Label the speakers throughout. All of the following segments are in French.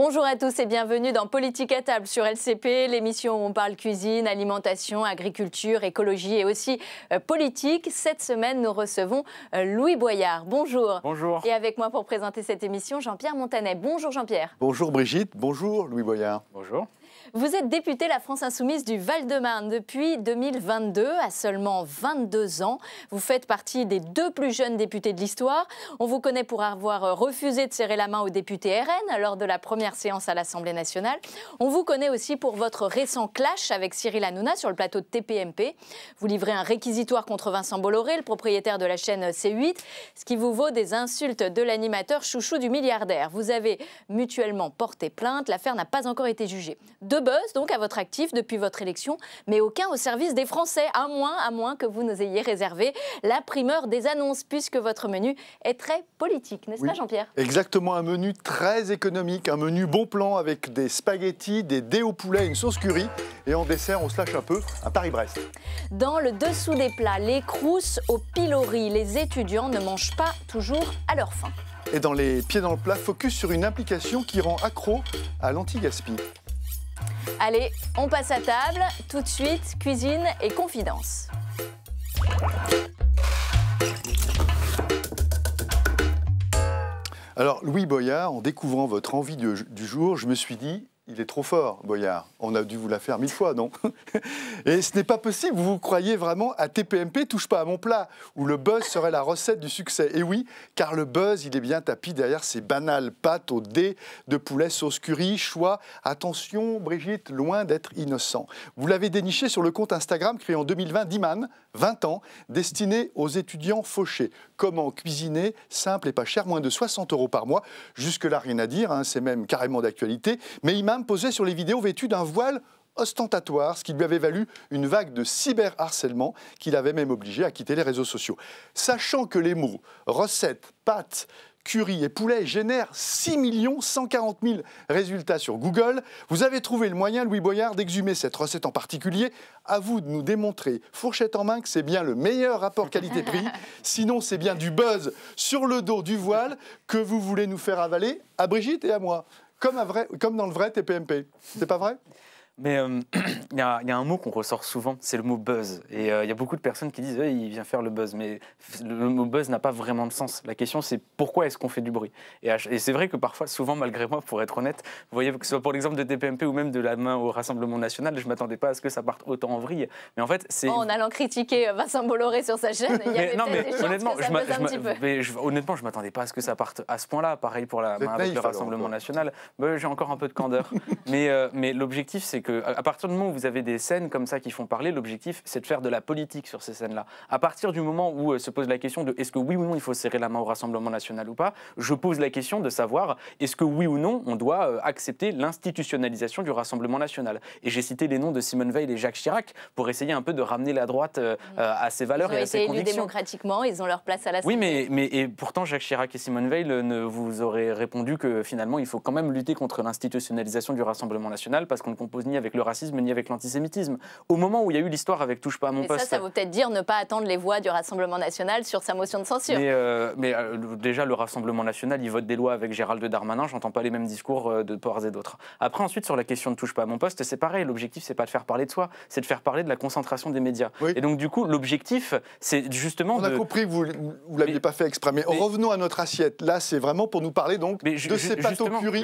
Speaker 1: Bonjour à tous et bienvenue dans Politique à table sur LCP, l'émission où on parle cuisine, alimentation, agriculture, écologie et aussi euh, politique. Cette semaine, nous recevons euh, Louis Boyard. Bonjour. Bonjour. Et avec moi pour présenter cette émission, Jean-Pierre Montanet. Bonjour Jean-Pierre.
Speaker 2: Bonjour Brigitte, bonjour Louis Boyard. Bonjour.
Speaker 1: Vous êtes député La France Insoumise du Val-de-Marne depuis 2022, à seulement 22 ans. Vous faites partie des deux plus jeunes députés de l'histoire. On vous connaît pour avoir refusé de serrer la main aux députés RN lors de la première séance à l'Assemblée nationale. On vous connaît aussi pour votre récent clash avec Cyril Hanouna sur le plateau de TPMP. Vous livrez un réquisitoire contre Vincent Bolloré, le propriétaire de la chaîne C8, ce qui vous vaut des insultes de l'animateur chouchou du milliardaire. Vous avez mutuellement porté plainte. L'affaire n'a pas encore été jugée deux buzz donc à votre actif depuis votre élection, mais aucun au service des Français, à moins, à moins que vous nous ayez réservé la primeur des annonces, puisque votre menu est très politique, n'est-ce pas Jean-Pierre
Speaker 2: Exactement, un menu très économique, un menu bon plan avec des spaghettis, des dés au poulet, une sauce curry, et en dessert, on se lâche un peu, à Paris-Brest.
Speaker 1: Dans le dessous des plats, les crousses au pilori, les étudiants ne mangent pas toujours à leur faim.
Speaker 2: Et dans les pieds dans le plat, focus sur une implication qui rend accro à l'anti-gaspi.
Speaker 1: Allez, on passe à table. Tout de suite, cuisine et confidence.
Speaker 2: Alors, Louis Boyard, en découvrant votre envie du jour, je me suis dit, il est trop fort, Boyard. On a dû vous la faire mille fois, non Et ce n'est pas possible. Vous, vous croyez vraiment à TPMP, touche pas à mon plat, où le buzz serait la recette du succès. Et oui, car le buzz, il est bien tapis derrière ces banales pâtes au dé de poulet, sauce curry, choix. Attention, Brigitte, loin d'être innocent. Vous l'avez déniché sur le compte Instagram créé en 2020 d'Iman, 20 ans, destiné aux étudiants fauchés. Comment cuisiner Simple et pas cher, moins de 60 euros par mois. Jusque-là, rien à dire, hein, c'est même carrément d'actualité. Mais Imam posait sur les vidéos vêtu d'un voile ostentatoire, ce qui lui avait valu une vague de cyberharcèlement qu'il avait même obligé à quitter les réseaux sociaux. Sachant que les mots recettes, pâtes, curry et Poulet génèrent 6 140 000 résultats sur Google. Vous avez trouvé le moyen, Louis Boyard, d'exhumer cette recette en particulier. À vous de nous démontrer, fourchette en main, que c'est bien le meilleur rapport qualité-prix. Sinon, c'est bien du buzz sur le dos du voile que vous voulez nous faire avaler à Brigitte et à moi. Comme, comme dans le vrai TPMP. C'est pas vrai
Speaker 3: mais euh, il, y a, un mot qu'on ressort souvent, c'est le mot buzz. Et euh, il y a beaucoup de personnes qui disent il vient faire le buzz. Mais le mot buzz n'a pas vraiment de sens. La question, c'est pourquoi est-ce qu'on fait du bruit Et, et c'est vrai que parfois, souvent, malgré moi, pour être honnête, vous voyez, que ce soit pour l'exemple de DPMP ou même de la main au Rassemblement national, je ne m'attendais pas à ce que ça parte autant en vrille. Mais en fait, c'est. en
Speaker 1: allant critiquer euh, Vincent Bolloré sur sa chaîne, il y avait mais, non, mais honnêtement, je, un
Speaker 3: mais honnêtement, je m'attendais pas à ce que ça parte à ce point-là. Pareil pour la main avec Rassemblement national. Bah, j'ai encore un peu de candeur. mais, mais l'objectif, c'est à partir du moment où vous avez des scènes comme ça qui font parler, l'objectif, c'est de faire de la politique sur ces scènes-là. À partir du moment où euh, se pose la question de est-ce que oui ou non il faut serrer la main au Rassemblement national ou pas, je pose la question de savoir est-ce que oui ou non on doit euh, accepter l'institutionnalisation du Rassemblement national. Et j'ai cité les noms de Simone Veil et Jacques Chirac pour essayer un peu de ramener la droite euh, mmh. à ses valeurs et à ses convictions. Ils
Speaker 1: démocratiquement, ils ont leur place à la Oui,
Speaker 3: mais, mais et pourtant Jacques Chirac et Simone Veil ne vous auraient répondu que finalement il faut quand même lutter contre l'institutionnalisation du Rassemblement national parce qu'on ne compose ni avec le racisme, ni avec l'antisémitisme. Au moment où il y a eu l'histoire avec Touche pas à mon mais poste. Ça, ça veut
Speaker 1: peut-être dire ne pas attendre les voix du Rassemblement national sur sa motion de censure. Mais,
Speaker 3: euh, euh, déjà, le Rassemblement national, il vote des lois avec Gérald Darmanin, j'entends pas les mêmes discours euh, de Porz et d'autres. Après, ensuite, sur la question de Touche pas à mon poste, c'est pareil. L'objectif, c'est pas de faire parler de soi, c'est de faire parler de la concentration des médias. Et donc, du coup, l'objectif,
Speaker 2: c'est justement. On a compris vous ne l'aviez pas fait exprès. Mais, revenons à notre assiette. Là, c'est vraiment pour nous parler donc de ces pâtes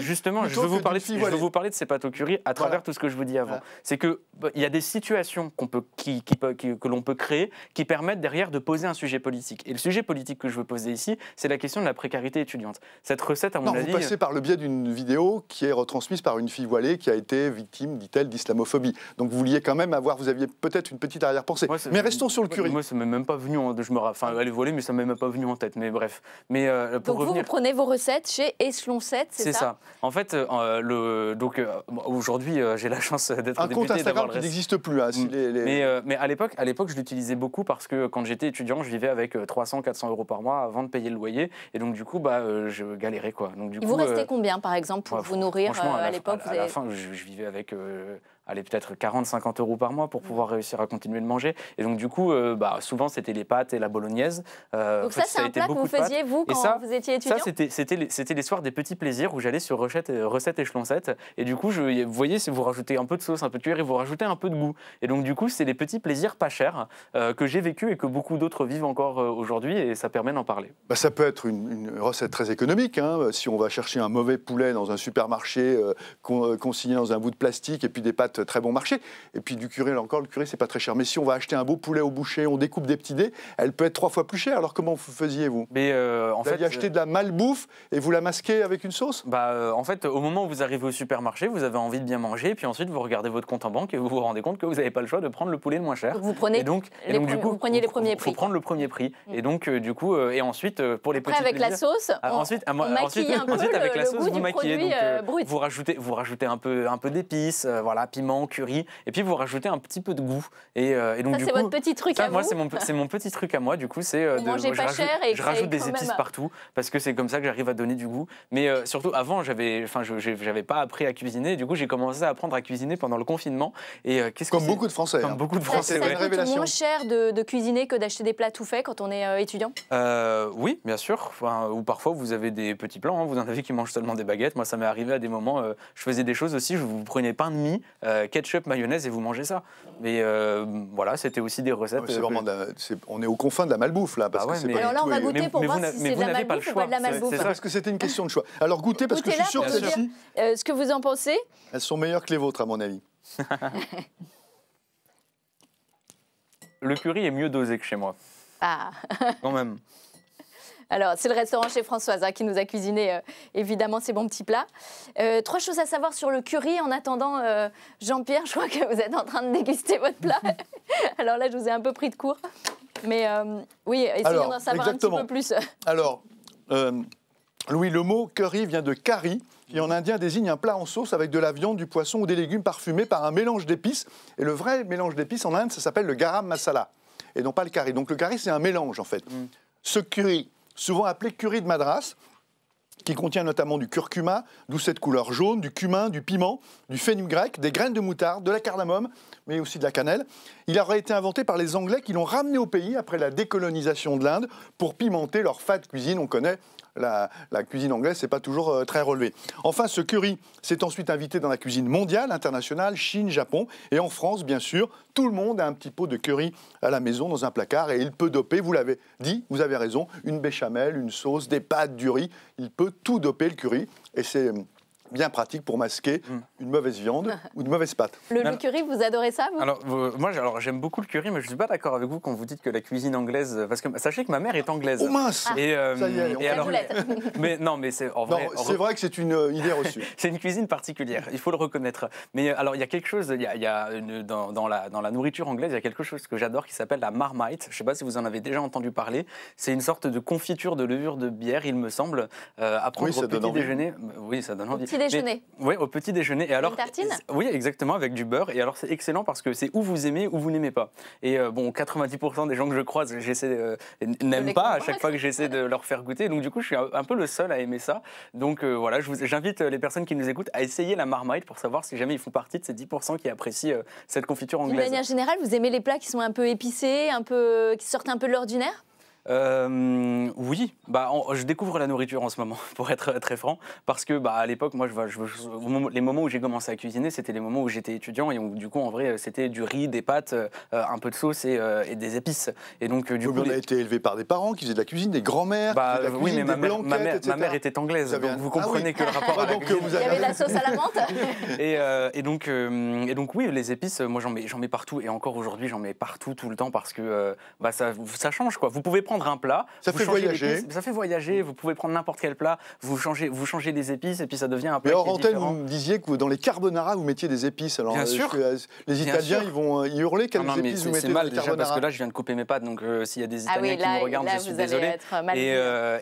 Speaker 2: Justement, je, veux vous parler, je veux vous
Speaker 3: parler de ces pâtes à travers tout ce que je dit avant. C'est qu'il bah, il y a des situations qu'on peut, qui, que l'on peut créer qui permettent derrière de poser un sujet politique. Et le sujet politique que je veux poser ici, c'est la question de la précarité étudiante. Cette recette, à mon non, avis. Vous passez par
Speaker 2: le biais d'une vidéo qui est retransmise par une fille voilée qui a été victime, dit-elle, d'islamophobie. Donc vous vouliez quand même avoir, vous aviez peut-être une petite arrière-pensée. Mais restons sur le curry. Moi,
Speaker 3: ça m'est même pas venu, en, je me, enfin, elle est voilée, mais ça m'est même pas venu en tête. Mais bref. Mais euh, pour revenir... vous, vous prenez vos
Speaker 1: recettes chez Echelon 7, c'est ça C'est ça.
Speaker 3: En fait, euh, le, donc euh, aujourd'hui, j'ai la chance d'être Un compte Instagram qui n'existe
Speaker 2: plus. Hein, mm. euh,
Speaker 3: mais, à l'époque, à l'époque, je l'utilisais beaucoup parce que quand j'étais étudiant, je vivais avec 300, euh, 400 euros par mois avant de payer le loyer, et donc du coup, bah, euh, je galérais quoi. Donc du vous restez
Speaker 1: combien, par exemple, pour bah, vous nourrir à l'époque À,
Speaker 3: je vivais avec allez, peut-être 40, 50 euros par mois pour pouvoir réussir à continuer de manger. Et donc, du coup, euh, bah, souvent, c'était les pâtes et la bolognaise. Euh, donc, ça, c'est un plat que vous faisiez, vous, quand vous étiez étudiant Ça, c'était les, les soirs des petits plaisirs où j'allais sur recette, euh, recette échelon Et du coup, je, vous voyez, si vous rajoutez un peu de sauce, un peu de cuir et vous rajoutez un peu de goût. Et donc, du coup, c'est les petits plaisirs pas chers que j'ai vécu et que beaucoup d'autres vivent encore aujourd'hui. Et ça permet d'en parler.
Speaker 2: Bah, ça peut être une, recette très économique. Hein. si on va chercher un mauvais poulet dans un supermarché, consigné dans un bout de plastique, et puis des pâtes très bon marché. Et puis du curé, là encore, le curé, c'est pas très cher. Mais si on va acheter un beau poulet au boucher, on découpe des petits dés, elle peut être trois fois plus chère. Alors comment vous faisiez-vous Mais euh, en vous fait, acheter de la malbouffe et vous la masquez avec une sauce Bah euh, en
Speaker 3: fait, au moment où vous arrivez au supermarché, vous avez envie de bien manger, et puis ensuite vous regardez votre compte en banque et vous vous rendez compte que vous n'avez pas le choix de prendre le poulet le moins cher. Vous
Speaker 1: prenez donc, donc, du coup, vous prenez les
Speaker 4: premiers prix.
Speaker 3: Faut prendre le premier prix. Mm. Et donc euh, du coup, et ensuite pour les Après, avec la sauce, ah, ensuite, ah, ensuite, un peu avec la sauce, vous maquillez, vous rajoutez, vous rajoutez un peu, un peu d'épices, voilà, curry, et puis vous rajoutez un petit peu de goût. Et, euh, donc, ça, c'est votre petit truc à moi, vous c'est mon, petit truc à moi, du coup, c'est euh, de. pas cher et Je rajoute des épices partout, parce que c'est comme ça que j'arrive à donner du goût. Mais euh, surtout, avant, j'avais pas appris à cuisiner, du coup, j'ai commencé à apprendre à cuisiner pendant le confinement. Et, qu'est-ce comme que beaucoup de Français. Comme hein. beaucoup de Français, moins
Speaker 1: cher de, cuisiner que d'acheter des plats tout faits quand on est étudiant
Speaker 3: Oui, bien sûr. ou parfois, vous avez des petits plans, hein. vous en avez qui mangent seulement des baguettes. Moi, ça m'est arrivé à des moments, je faisais des choses aussi, je vous prenais pain de mie. Euh, ketchup, mayonnaise et vous mangez ça. Mais euh, voilà, c'était aussi des recettes. Euh,
Speaker 2: on est aux confins de la malbouffe là. Bah mais, alors là, on va goûter pour voir si c'est de la malbouffe ou pas de la malbouffe. C'est parce que c'était une question de choix. Alors goûtez parce que je suis sûr que
Speaker 1: ce que vous en pensez
Speaker 2: Elles sont meilleures que les vôtres à mon avis. Le curry est mieux dosé
Speaker 3: que chez moi. Ah. Quand même.
Speaker 1: Alors, c'est le restaurant chez Françoise hein, qui nous a cuisiné euh, évidemment ces bons petits plats. Euh, trois choses à savoir sur le curry. En attendant, euh, Jean-Pierre, je crois que vous êtes en train de déguster votre plat. Alors là, je vous ai un peu pris de court. Mais oui, essayons d'en savoir un petit peu plus.
Speaker 2: Alors, Louis, le mot curry vient de curry et en indien désigne un plat en sauce avec de la viande, du poisson ou des légumes parfumés par un mélange d'épices. Et le vrai mélange d'épices en Inde, ça s'appelle le garam masala et non pas le curry. Donc le curry, c'est un mélange en fait. Mm. Ce curry souvent appelé curry de Madras, qui contient notamment du curcuma, d'où cette couleur jaune, du cumin, du piment, du fenugrec, des graines de moutarde, de la cardamome, mais aussi de la cannelle. Il aurait été inventé par les Anglais qui l'ont ramené au pays après la décolonisation de l'Inde pour pimenter leur fat cuisine. On connaît la, cuisine anglaise, c'est pas toujours euh, très relevé. Enfin, ce curry s'est ensuite invité dans la cuisine mondiale, internationale, Chine, Japon et en France, bien sûr. Tout le monde a un petit pot de curry à la maison, dans un placard, et il peut doper, vous l'avez dit, vous avez raison, une béchamel, une sauce, des pâtes, du riz. Il peut tout doper le curry, et c'est bien pratique pour masquer mm. une mauvaise viande ou une mauvaise pâte. Le,
Speaker 1: curry, vous adorez ça Alors
Speaker 2: euh, moi, alors j'aime beaucoup le curry, mais je suis pas d'accord avec vous quand vous dites que la
Speaker 3: cuisine anglaise, parce que sachez que ma mère est anglaise. Oh mince et, euh, ça et alors, Mais non, mais c'est en vrai. C'est vrai
Speaker 2: que c'est une idée reçue.
Speaker 3: c'est une cuisine particulière, il faut le reconnaître. Mais euh, alors il y a quelque chose, il y a, dans, dans, la dans la nourriture anglaise, il y a quelque chose que j'adore qui s'appelle la marmite. Je sais pas si vous en avez déjà entendu parler. C'est une sorte de confiture de levure de bière, il me semble, après à prendre au petit déjeuner. Oui, ça donne envie petit déjeuner. oui, au petit déjeuner. Et alors, Oui, exactement, avec du beurre. Et alors, c'est excellent parce que c'est où vous aimez ou vous n'aimez pas. Et euh, bon, 90% des gens que je croise, j'essaie euh, n'aiment pas à chaque fois que j'essaie de leur faire goûter. Donc, du coup, je suis un, peu le seul à aimer ça. Donc, euh, voilà, j'invite les personnes qui nous écoutent à essayer la marmite pour savoir si jamais ils font partie de ces 10% qui apprécient cette confiture anglaise. De manière
Speaker 1: générale, vous aimez les plats qui sont un peu épicés, un peu, qui sortent un peu de l'ordinaire
Speaker 3: euh, oui, bah, je découvre la nourriture en ce moment, pour être très franc, parce que bah, à l'époque, moi, je, je, les moments où j'ai commencé à cuisiner, c'était les moments où j'étais étudiant et du coup, en vrai, euh, c'était du riz, des pâtes, euh, un peu de sauce et, et des épices. Et
Speaker 2: donc, du on a été élevé par des parents qui faisaient de la cuisine, des grands-mères, bah, qui de oui, mais ma mère, ma mère, ma mère, était anglaise, donc vous ah comprenez que le rapport à ah, la Il y avait la
Speaker 1: sauce à la menthe.
Speaker 2: et, donc,
Speaker 3: et donc, oui, les épices, moi, j'en mets, mets partout et encore aujourd'hui, j'en mets partout tout le temps parce que bah, ça, ça change, quoi. Vous pouvez prendre un plat. Ça fait voyager. Ça fait voyager. Vous pouvez prendre n'importe quel plat. Vous changez, vous changez des épices et puis ça devient un plat. Mais hors antenne, vous
Speaker 2: disiez que dans les carbonara, vous mettiez des épices. Alors, Bien euh, sûr. Euh, les Italiens, ils vont euh, y hurler quelles épices vous mettez mal, déjà, carbonara. Parce que là,
Speaker 3: je viens de couper mes pattes. Donc, s'il y a des ah Italiens qui me regardent, là, je suis désolé. Et,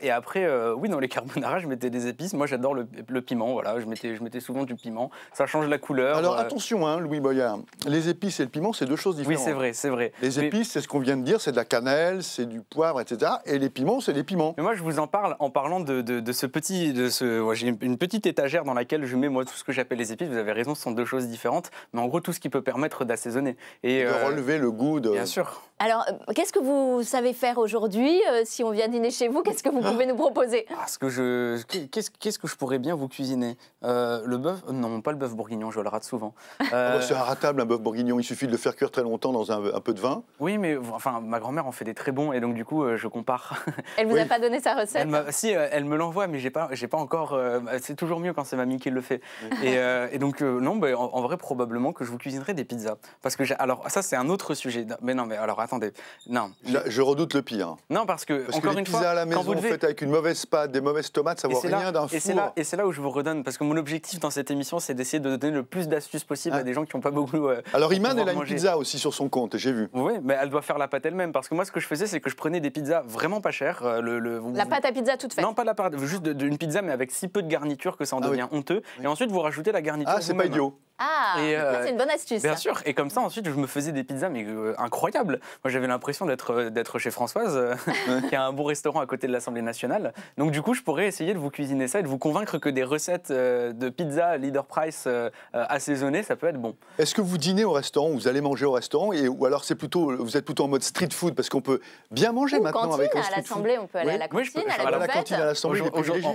Speaker 3: et, après, oui, dans les carbonara, je mettais des épices. Moi, j'adore le, piment. Voilà, je mettais, je mettais souvent du piment. Ça change la couleur. Alors, attention,
Speaker 2: hein, Louis Boyard. Les épices et le piment, c'est deux choses différentes. Oui, c'est vrai, c'est vrai. Les épices, c'est ce qu'on vient de dire, c'est de la cannelle, c'est du poivre, et les piments, c'est les piments. Mais moi, je vous en parle en parlant de, ce petit.
Speaker 3: De ce, j'ai une petite étagère dans laquelle je mets moi tout ce que j'appelle les épices. Vous avez raison, ce sont deux choses différentes, mais en gros tout ce qui peut permettre d'assaisonner et de euh, relever le goût. De... Bien sûr.
Speaker 1: Alors, euh, qu'est-ce que vous savez faire aujourd'hui euh, Si on vient dîner chez vous, qu'est-ce que vous ah. pouvez nous proposer ah,
Speaker 3: ce que je, qu'est-ce, que je pourrais bien vous cuisiner Le bœuf Non, pas le bœuf bourguignon. Je le rate souvent. Ah bah, euh... c'est
Speaker 2: ratable un bœuf bourguignon. Il suffit de le faire cuire très longtemps dans un, un peu de vin.
Speaker 3: Oui, mais enfin, ma grand-mère en fait des très bons et donc du coup, euh, je compare.
Speaker 1: Elle vous a pas donné sa recette
Speaker 3: Si, euh, elle me l'envoie, mais j'ai pas, j'ai pas encore. Euh, c'est toujours mieux quand c'est mamie qui le fait. Et, donc non, en, vrai probablement que je vous cuisinerai des pizzas, parce que alors ça c'est un autre sujet. Mais non, mais alors attendez, non. Je, redoute le pire. Non, parce que parce encore une fois, à la maison vous le faites
Speaker 2: avec une mauvaise pâte, des mauvaises tomates, ça vaut rien d'un four. Et c'est là,
Speaker 3: et c'est là où je vous redonne, parce que mon objectif dans cette émission, c'est d'essayer de donner le plus d'astuces possible à ah. des gens qui n'ont pas beaucoup. alors Iman, elle a une pizza
Speaker 2: aussi sur son compte, j'ai vu. Oui, mais
Speaker 3: elle doit faire la pâte elle-même, parce que moi ce que je faisais, c'est que je prenais des pizzas vraiment pas cher. Euh, le, vous, la pâte à pizza toute faite. Non, pas la pâte, juste d'une pizza mais avec si peu de garniture que ça en ah devient honteux. Et ensuite vous rajoutez la garniture. Ah, c'est pas idiot.
Speaker 1: Ah, euh, c'est une bonne astuce. Bien sûr.
Speaker 3: Et comme ça, ensuite, je me faisais des pizzas, mais euh, incroyables. Moi, j'avais l'impression d'être euh, chez Françoise, qui a un bon restaurant à côté de l'Assemblée nationale. Donc, du coup, je pourrais essayer de vous cuisiner ça et de vous convaincre que des recettes de pizza Leader Price assaisonnées, ça peut être bon.
Speaker 2: Est-ce que vous dînez au restaurant vous allez manger au restaurant et, Ou alors, c'est plutôt, vous êtes plutôt en mode street food parce qu'on peut bien manger maintenant avec un street à on peut aller à la cantine, peux, à, la à la cantine,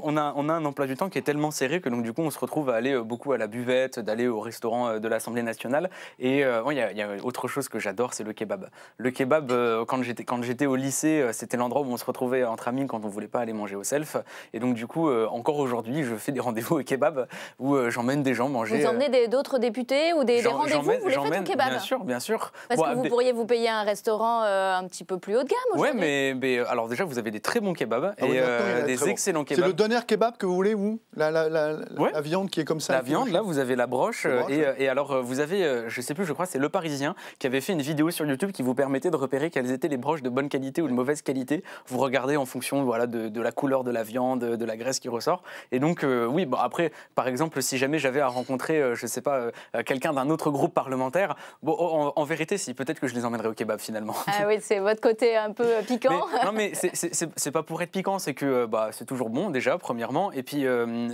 Speaker 2: On a, on
Speaker 3: a un emploi du temps qui est tellement serré que donc, du coup, on se retrouve à aller beaucoup à la buvette, d'aller au restaurant restaurant euh, de l'Assemblée nationale. Et euh, il y, a autre chose que j'adore, c'est le kebab. Le kebab, euh, quand j'étais quand j'étais au lycée, c'était l'endroit où on se retrouvait entre amis quand on voulait pas aller manger au self. Et donc du coup, encore aujourd'hui, je fais des rendez-vous au kebab où j'emmène des gens manger. Vous
Speaker 1: emmenez d'autres députés ou des, rendez-vous Vous les faites au kebab Bien sûr,
Speaker 3: bien sûr. Parce que vous pourriez
Speaker 1: vous payer un restaurant un petit peu plus haut de
Speaker 3: gamme. Ouais, mais, mais alors déjà, vous avez des très bons kebabs ah et des excellents kebabs. C'est le
Speaker 2: doner kebab que vous voulez, ou la, la, viande qui est comme ça. La viande,
Speaker 3: là, vous avez la broche, euh, et, alors, euh, vous avez, euh, je sais plus, je crois, c'est Le Parisien qui avait fait une vidéo sur YouTube qui vous permettait de repérer quelles étaient les broches de bonne qualité ou de mauvaise qualité. Vous regardez en fonction voilà, de, la couleur de la viande, de la graisse qui ressort. Et donc, oui, bon, après, par exemple, si jamais j'avais à rencontrer, je sais pas, quelqu'un d'un autre groupe parlementaire, bon, en, vérité, si, peut-être que je les emmènerais au kebab finalement. Ah
Speaker 1: oui, c'est votre côté un peu piquant. non, mais
Speaker 3: c'est pas pour être piquant, c'est que bah, c'est toujours bon, déjà, premièrement. Et puis,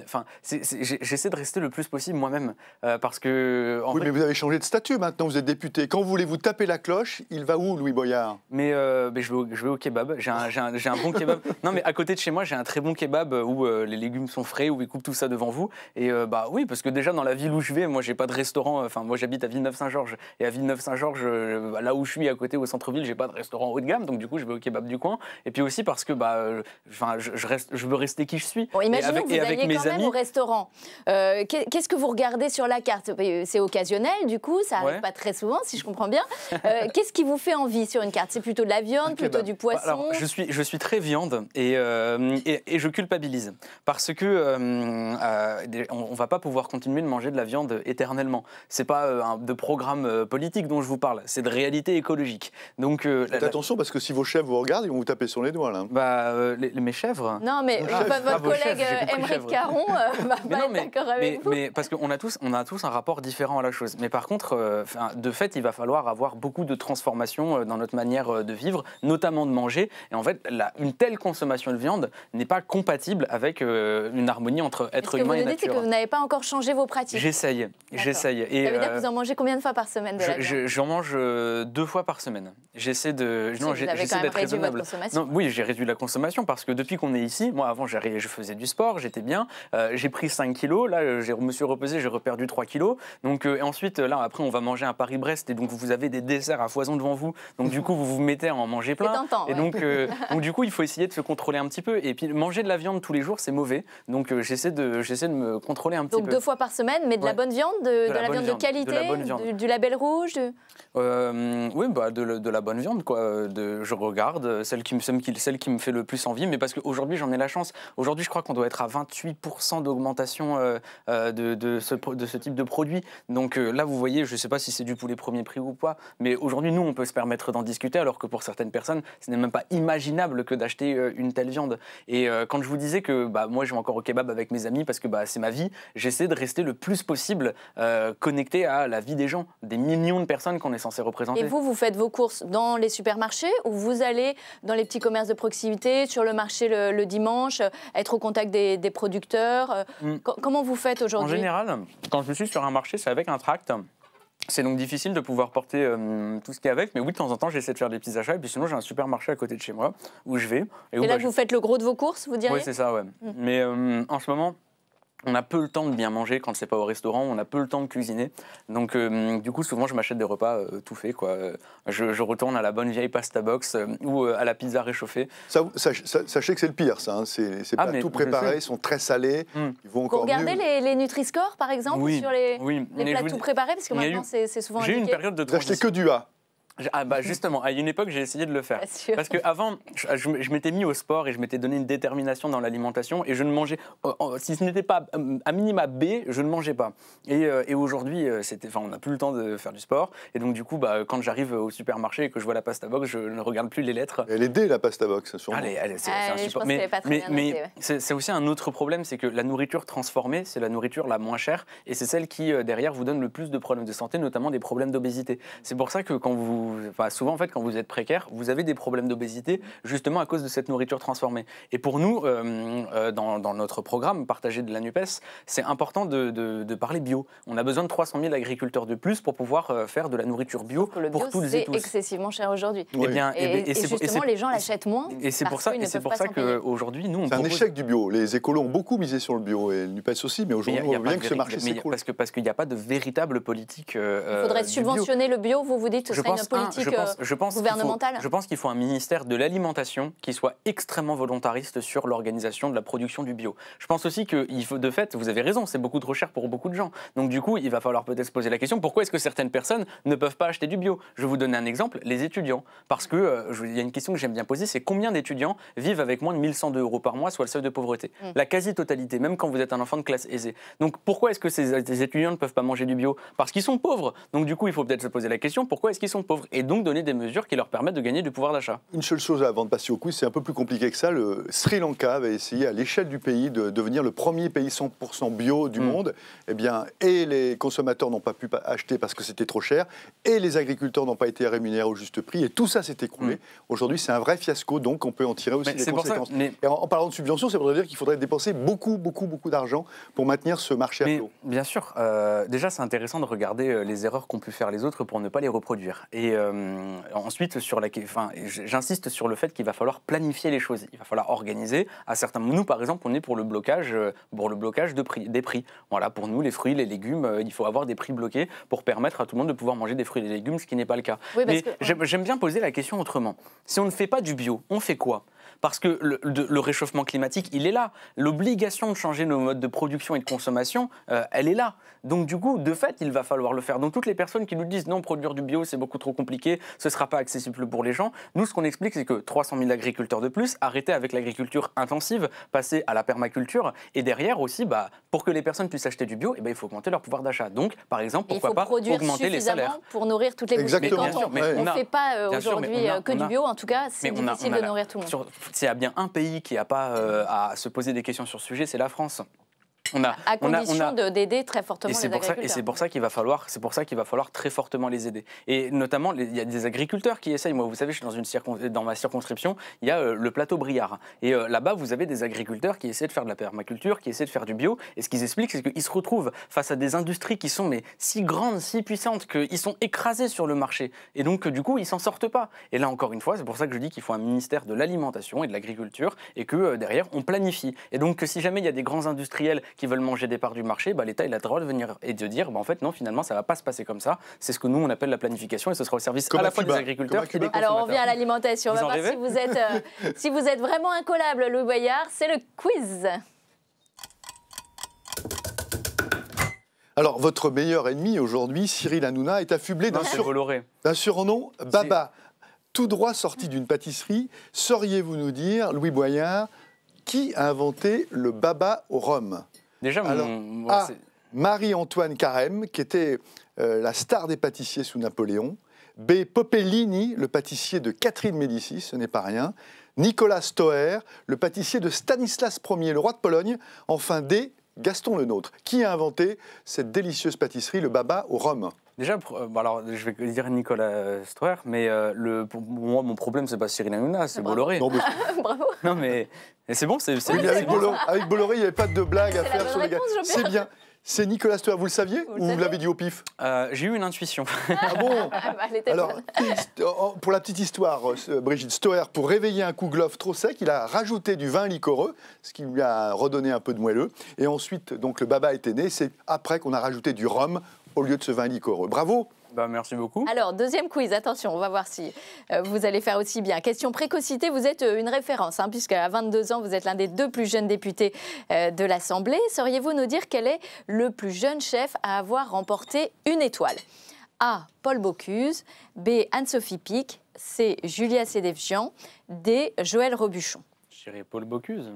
Speaker 3: enfin, j'essaie de rester le plus possible moi-même que. oui, mais vous avez
Speaker 2: changé de statut maintenant, vous êtes député. Quand voulez-vous taper la cloche Il va où, Louis Boyard euh, mais, je,
Speaker 3: vais au, je au kebab. J'ai un, bon kebab. Non, mais à côté de chez moi, j'ai un très bon kebab où euh, les légumes sont frais, où ils coupent tout ça devant vous. Et euh, bah oui, parce que déjà dans la ville où je vais, moi, j'ai pas de restaurant. Enfin, moi, j'habite à Villeneuve-Saint-Georges. Et à Villeneuve-Saint-Georges, là où je suis, à côté au centre-ville, j'ai pas de restaurant haut de gamme. Donc, du coup, je vais au kebab du coin. Et puis aussi parce que bah, je, je, reste, je veux rester qui je suis. imaginez et avec, que vous et quand même au
Speaker 1: restaurant. Qu'est-ce que vous regardez sur la carte euh, c'est occasionnel, du coup, ça arrive pas très souvent, si je comprends bien. Euh, qu'est-ce qui vous fait envie sur une carte C'est plutôt de la viande, plutôt du bah, poisson je
Speaker 3: suis, je suis très viande et, euh, et, je culpabilise parce que on, va pas pouvoir continuer de manger de la viande éternellement. Ce n'est pas un, de programme politique dont je vous parle, c'est de réalité écologique. Donc Faites attention parce que si vos chèvres vous regardent, ils
Speaker 2: vont vous taper sur les doigts bah, mes chèvres.
Speaker 3: Non mais
Speaker 1: votre ah, collègue Émeric Caron va pas non, mais, d'accord avec
Speaker 3: vous. parce qu'on a tous, on a tous un rapport différent à la chose. Mais par contre, euh, de fait, il va falloir avoir beaucoup de transformations euh, dans notre manière euh, de vivre, notamment de manger. Et en fait, une telle consommation de viande n'est pas compatible avec une harmonie entre être humain et nature. Ce que vous c'est que vous
Speaker 1: n'avez pas encore changé vos pratiques.
Speaker 3: J'essaye, j'essaye. Et vous en
Speaker 1: mangez combien de fois par semaine de
Speaker 3: je, J'en mange deux fois par semaine. J'essaie de, non, j'essaie d'être raisonnable. oui, j'ai réduit la consommation parce que depuis qu'on est ici, moi avant, je faisais du sport, j'étais bien, j'ai pris 5 kilos, là, je me suis reposé, j'ai reperdu 3 kilos. Donc euh, et ensuite, euh, là, après, on va manger à Paris-Brest et donc vous avez des desserts à foison devant vous. Donc du coup, vous vous mettez à en manger plein. et euh, donc, du coup, il faut essayer de se contrôler un petit peu. Et puis manger de la viande tous les jours, c'est mauvais. Donc j'essaie de j'essaie de me contrôler un petit peu. Donc deux fois
Speaker 1: par semaine, mais de la bonne viande, de, de, la, viande, de qualité, Du, label rouge.
Speaker 3: oui, bah de, la bonne viande quoi. je regarde celle qui me celle qui, me fait le plus envie, mais parce qu'aujourd'hui j'en ai la chance. Aujourd'hui, je crois qu'on doit être à 28% d'augmentation de, de, ce, de ce type de produit produits. Donc euh, là, vous voyez, je ne sais pas si c'est du poulet premier prix ou pas, mais aujourd'hui, nous, on peut se permettre d'en discuter, alors que pour certaines personnes, ce n'est même pas imaginable que d'acheter euh, une telle viande. Et euh, quand je vous disais que bah, moi, je vais encore au kebab avec mes amis parce que bah, c'est ma vie, j'essaie de rester le plus possible connecté à la vie des gens, des millions de personnes qu'on est censé représenter. Et vous,
Speaker 1: vous faites vos courses dans les supermarchés ou vous allez dans les petits commerces de proximité, sur le marché le, dimanche, être au contact des, producteurs mm. Comment vous faites aujourd'hui En général,
Speaker 3: quand je suis sur un marché, c'est avec un tract. C'est donc difficile de pouvoir porter euh, tout ce qui avec, mais oui, de temps en temps, j'essaie de faire des petits achats, et puis sinon, j'ai un supermarché à côté de chez moi où je vais. Et, là, bah, vous faites
Speaker 1: le gros de vos courses, vous diriez Oui, c'est
Speaker 3: ça, ouais. Mmh. Mais euh, en ce moment, on a peu le temps de bien manger quand c'est pas au restaurant, on a peu le temps de cuisiner. Donc euh, du coup, souvent, je m'achète des repas euh, tout faits. Euh, je, retourne à la bonne vieille pasta box ou à
Speaker 2: la pizza réchauffée. Ça, sachez que c'est le pire, ça. Hein. C'est ah, pas tout préparés ils sont très salés, hmm. ils vont encore Vous regardez
Speaker 1: les, Nutri-Score, par exemple, sur les, les plats tout préparés Parce que maintenant, c'est souvent J'ai eu une période
Speaker 3: de que du A ah bah justement, à une époque j'ai essayé de le faire. Parce que avant, je, m'étais mis au sport et je m'étais donné une détermination dans l'alimentation et je ne mangeais, oh, oh, si ce n'était pas euh, à minima B, je ne mangeais pas. Et, euh, et aujourd'hui, euh, c'était, enfin, on n'a plus le temps de faire du sport et donc du coup, bah, quand j'arrive au supermarché et que je vois la pasta box, je ne regarde plus les lettres. Elle
Speaker 2: est D la pasta box,
Speaker 3: sûrement. c'est, ah Mais, mais, c'est, aussi un autre problème, c'est que la nourriture transformée, c'est la nourriture la moins chère et c'est celle qui derrière vous donne le plus de problèmes de santé, notamment des problèmes d'obésité. C'est pour ça que quand vous souvent en fait, quand vous êtes précaire, vous avez des problèmes d'obésité justement à cause de cette nourriture transformée. Et pour nous, euh, euh, dans, notre programme partagé de la Nupes, c'est important de, parler bio. On a besoin de 300 000 agriculteurs de plus pour pouvoir euh, faire de la nourriture bio, pour tous et tous. C'est
Speaker 1: excessivement cher aujourd'hui. Et, eh bien, et, eh justement, les gens l'achètent moins. Et c'est pour ça, c'est pour ça
Speaker 2: qu'aujourd'hui, nous, on c'est un échec du bio. Les écolos ont beaucoup misé sur le bio et le Nupes aussi, mais aujourd'hui, on voit bien que ce marché s'écroule. Parce que parce qu'il n'y a pas de véritable politique. Il
Speaker 3: faudrait subventionner
Speaker 1: le bio. Vous vous dites, je pense, je euh, Je
Speaker 3: pense qu'il faut un ministère de l'alimentation qui soit extrêmement volontariste sur l'organisation de la production du bio. Je pense aussi que, de fait, vous avez raison, c'est beaucoup trop cher pour beaucoup de gens. Donc du coup, il va falloir peut-être se poser la question, pourquoi est-ce que certaines personnes ne peuvent pas acheter du bio Je vais vous donner un exemple, les étudiants. Parce que, euh, il y a une question que j'aime bien poser, c'est combien d'étudiants vivent avec moins de 1102 euros par mois, soit le seuil de pauvreté mm. La quasi-totalité, même quand vous êtes un enfant de classe aisée. Donc pourquoi est-ce que ces, ces étudiants ne peuvent pas manger du bio Parce qu'ils sont pauvres. Donc du coup, il faut peut-être se poser la question, pourquoi est-ce qu'ils sont pauvres et donc donner des mesures qui leur permettent de gagner du pouvoir d'achat.
Speaker 2: Une seule chose avant de passer au quiz, c'est un peu plus compliqué que ça. Le Sri Lanka avait essayé à l'échelle du pays de devenir le premier pays 100% bio du hmm. monde. Eh bien, et les consommateurs n'ont pas pu acheter parce que c'était trop cher, et les agriculteurs n'ont pas été rémunérés au juste prix, et tout ça s'est écroulé. Hmm. Aujourd'hui, c'est un vrai fiasco, donc on peut en tirer aussi des conséquences. en, parlant de subventions, ça voudrait dire qu'il faudrait dépenser beaucoup, beaucoup, beaucoup d'argent pour maintenir ce marché mais,
Speaker 3: Bien sûr. Euh, déjà, c'est intéressant de regarder euh, les erreurs qu'ont pu faire les autres pour ne pas les reproduire. Et et euh, ensuite, sur la, enfin, j'insiste sur le fait qu'il va falloir planifier les choses. Il va falloir organiser. À certains, nous, par exemple, on est pour le blocage, euh, pour le blocage des prix. Voilà, pour nous, les fruits, les légumes, euh, il faut avoir des prix bloqués pour permettre à tout le monde de pouvoir manger des fruits et des légumes, ce qui n'est pas le cas. Mais j'aime bien poser la question autrement. Si on ne fait pas du bio, on fait quoi parce que le, réchauffement climatique, il est là. L'obligation de changer nos modes de production et de consommation, euh, elle est là. Donc du coup, de fait, il va falloir le faire. Donc toutes les personnes qui nous disent non, produire du bio, c'est beaucoup trop compliqué, ce ne sera pas accessible pour les gens, nous, ce qu'on explique, c'est que 300 000 agriculteurs de plus, arrêter avec l'agriculture intensive, passer à la permaculture, et derrière aussi, bah, pour que les personnes puissent acheter du bio, eh ben, il faut augmenter leur pouvoir d'achat. Donc, par exemple, pourquoi pas augmenter les salaires
Speaker 1: pour nourrir toutes les Exactement. Mais on ne fait pas euh, aujourd'hui euh, que du bio, en tout cas, c'est difficile de nourrir tout le monde.
Speaker 3: S'il y a bien un pays qui n'a pas euh, à se poser des questions sur ce sujet, c'est la France a, à condition
Speaker 1: d'aider très fortement les pour agriculteurs. Ça, et c'est
Speaker 3: pour ça qu'il va falloir, c'est pour ça qu'il va falloir très fortement les aider. Et notamment, il y a des agriculteurs qui essayent. Moi, vous savez, je suis dans une circon... dans ma circonscription, il y a euh, le plateau Briard. Et euh, là-bas, vous avez des agriculteurs qui essaient de faire de la permaculture, qui essaient de faire du bio. Et ce qu'ils expliquent, c'est qu'ils se retrouvent face à des industries qui sont mais si grandes, si puissantes qu'ils sont écrasés sur le marché. Et donc, du coup, ils s'en sortent pas. Et là, encore une fois, c'est pour ça que je dis qu'il faut un ministère de l'alimentation et de l'agriculture et que euh, derrière, on planifie. Et donc, si jamais il y a des grands industriels qui ils veulent manger des parts du marché, bah, l'État il a le droit de venir et de dire bah, en fait non finalement ça va pas se passer comme ça. C'est ce que nous on appelle la planification et ce sera au service à la fois des agriculteurs et Alors on vient à
Speaker 1: l'alimentation, on va voir si vous êtes euh, si vous êtes vraiment incollable Louis Boyard, c'est le quiz.
Speaker 2: Alors, votre meilleur ennemi aujourd'hui, Cyril Hanouna, est affublé d'un sur... surnom Baba. Tout droit sorti d'une pâtisserie, sauriez-vous nous dire, Louis Boyard, qui a inventé le Baba au rhum Déjà, ah, Marie-Antoine Carême, qui était euh, la star des pâtissiers sous Napoléon. B. Popellini, le pâtissier de Catherine Médicis, ce n'est pas rien. Nicolas Stoer, le pâtissier de Stanislas Ier, le roi de Pologne. Enfin D. Gaston le Nôtre, qui a inventé cette délicieuse pâtisserie, le baba au rhum
Speaker 3: Déjà, euh, alors, je vais dire Nicolas Stoer, mais euh, moi, mon problème, c'est pas Cyril Hanouna, c'est Bolloré. Non, mais... Bravo. c'est bon, c'est avec, Bolloré, avec il n'y avait pas de blague à faire sur les gars. C'est bien.
Speaker 2: C'est Nicolas Stoer, vous le saviez ou vous l'avez dit au pif euh, J'ai eu une intuition. Ah bon ah,
Speaker 1: bah, Alors,
Speaker 2: oh, oh, pour la petite histoire, Brigitte Stoer, pour réveiller un glove trop sec, il a rajouté du vin liquoreux, ce qui lui a redonné un peu de moelleux. Et ensuite, donc le baba était né. C'est après qu'on a rajouté du rhum au lieu de ce vin liquoreux. Bravo bah, merci beaucoup.
Speaker 1: Alors, deuxième quiz, attention, on va voir si euh, vous allez faire aussi bien. Question précocité, vous êtes euh, une référence, hein, puisque à 22 ans, vous êtes l'un des deux plus jeunes députés euh, de l'Assemblée. Sauriez-vous nous dire quel est le plus jeune chef à avoir remporté une étoile A. Paul Bocuse, B. Anne-Sophie Pic, C. Julia Sédéfian, D. Joël Robuchon.
Speaker 3: Je dirais Paul Bocuse.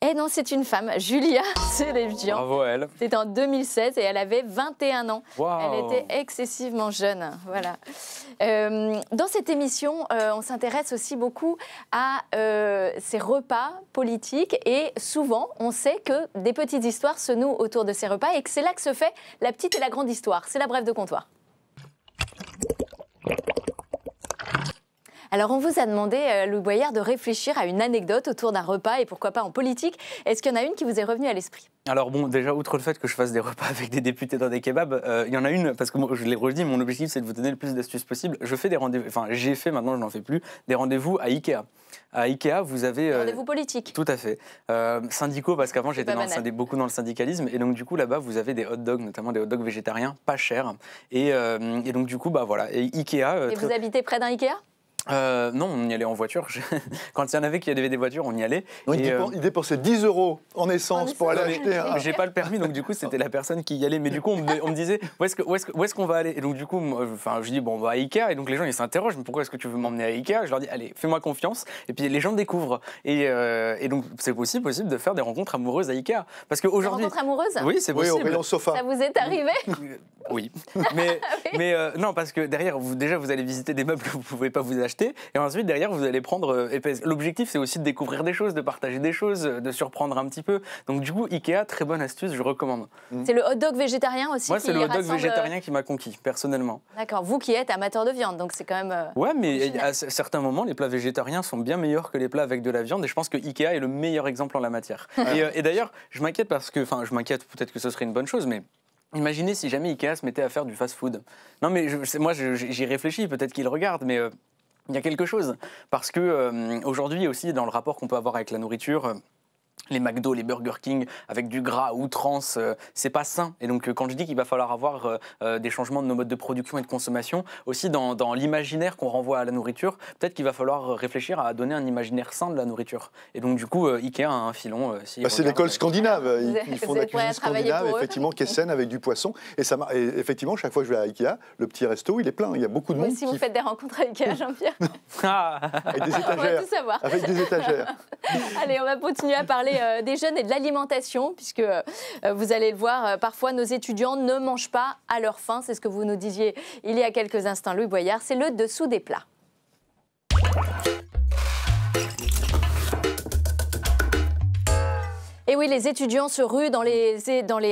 Speaker 1: Eh non, c'est une femme, Julia C'est Bravo elle. C'était en 2016 et elle avait 21 ans. Elle était excessivement jeune. Voilà. Euh, dans cette émission, euh, on s'intéresse aussi beaucoup à euh, ces repas politiques et souvent, on sait que des petites histoires se nouent autour de ces repas et que c'est là que se fait la petite et la grande histoire. C'est la brève de comptoir. Alors, on vous a demandé, euh, Louis Boyard, de réfléchir à une anecdote autour d'un repas et pourquoi pas en politique. Est-ce qu'il y en a une qui vous est revenue à l'esprit
Speaker 3: alors bon, déjà, outre le fait que je fasse des repas avec des députés dans des kebabs, euh, il y en a une, parce que je l'ai redit, mon objectif c'est de vous donner le plus d'astuces possible. Je fais des rendez-vous, enfin j'ai fait, maintenant je n'en fais plus, des rendez-vous à Ikea. À Ikea, vous avez... Euh, rendez-vous politique. Tout à fait. syndicaux, parce qu'avant j'étais beaucoup dans le syndicalisme, et donc du coup là-bas vous avez des hot dogs, notamment des hot dogs végétariens, pas chers. Et, donc du coup, bah voilà, et Ikea... et vous
Speaker 1: habitez près d'un Ikea
Speaker 3: euh, non, on y allait en voiture. Quand il y en avait qui avaient des voitures, on y allait. Euh,
Speaker 2: il dépensait 10 euros en essence pour aller acheter. Un... J'ai pas le permis, donc du coup,
Speaker 3: c'était la personne qui y allait. Mais du coup, on me, disait où est-ce qu'on est va aller Et donc, du coup, enfin, je dis bon, on va à Ikea. Et donc, les gens ils s'interrogent mais pourquoi est-ce que tu veux m'emmener à Ikea Je leur dis allez, fais-moi confiance. Et puis, les gens découvrent. Euh, et, donc, c'est aussi possible de faire des rencontres amoureuses à Ikea. Parce qu'aujourd'hui. Des rencontres
Speaker 1: amoureuses Oui, c'est possible. Oui, au rayon sofa. Ça vous est arrivé
Speaker 3: Oui. Mais, ah mais non, parce que derrière, vous, déjà, vous allez visiter des meubles que vous pouvez pas vous acheter et ensuite, derrière, vous allez prendre. Euh, l'objectif, c'est aussi de découvrir des choses, de partager des choses, euh, de surprendre un petit peu. Donc, du coup, Ikea, très bonne astuce, je recommande. Mm. C'est le
Speaker 1: hot dog végétarien aussi Moi, c'est le hot dog végétarien
Speaker 3: qui m'a conquis, personnellement.
Speaker 1: Euh, D'accord. Vous qui êtes amateur de viande, donc c'est quand même.
Speaker 3: ouais, mais à certains moments, les plats végétariens sont bien meilleurs que les plats avec de la viande. Et je pense que Ikea est le meilleur exemple en la matière. et, d'ailleurs, je m'inquiète parce que. Enfin, je m'inquiète, peut-être que ce serait une bonne chose, mais. Imaginez si jamais Ikea se mettait à faire du fast-food. Non mais je, moi j'y réfléchis, peut-être qu'il regarde, mais il y a quelque chose, parce que euh, aujourd'hui aussi, dans le rapport qu'on peut avoir avec la nourriture, les McDo, les Burger King, avec du gras outrance, euh, c'est pas sain. Et donc, euh, quand je dis qu'il va falloir avoir euh, des changements de nos modes de production et de consommation, aussi dans, l'imaginaire qu'on renvoie à la nourriture, peut-être qu'il va falloir réfléchir à donner un imaginaire sain de la nourriture. Et donc, du coup, Ikea a un filon. Bah, c'est l'école scandinave.
Speaker 2: Ils, font de la cuisine scandinave, effectivement, qui avec du poisson. Et, ça, effectivement, chaque fois que je vais à Ikea, le petit resto, il est plein. Il y a beaucoup de monde. si vous
Speaker 1: faites des rencontres avec Ikea, Jean-Pierre.
Speaker 2: avec des étagères. tout savoir. Avec des étagères.
Speaker 1: Allez, on va continuer à parler euh, des jeunes et de l'alimentation, puisque euh, vous allez le voir, euh, parfois nos étudiants ne mangent pas à leur faim. C'est ce que vous nous disiez il y a quelques instants, Louis Boyard. C'est le dessous des plats. Et oui, les étudiants se ruent dans les,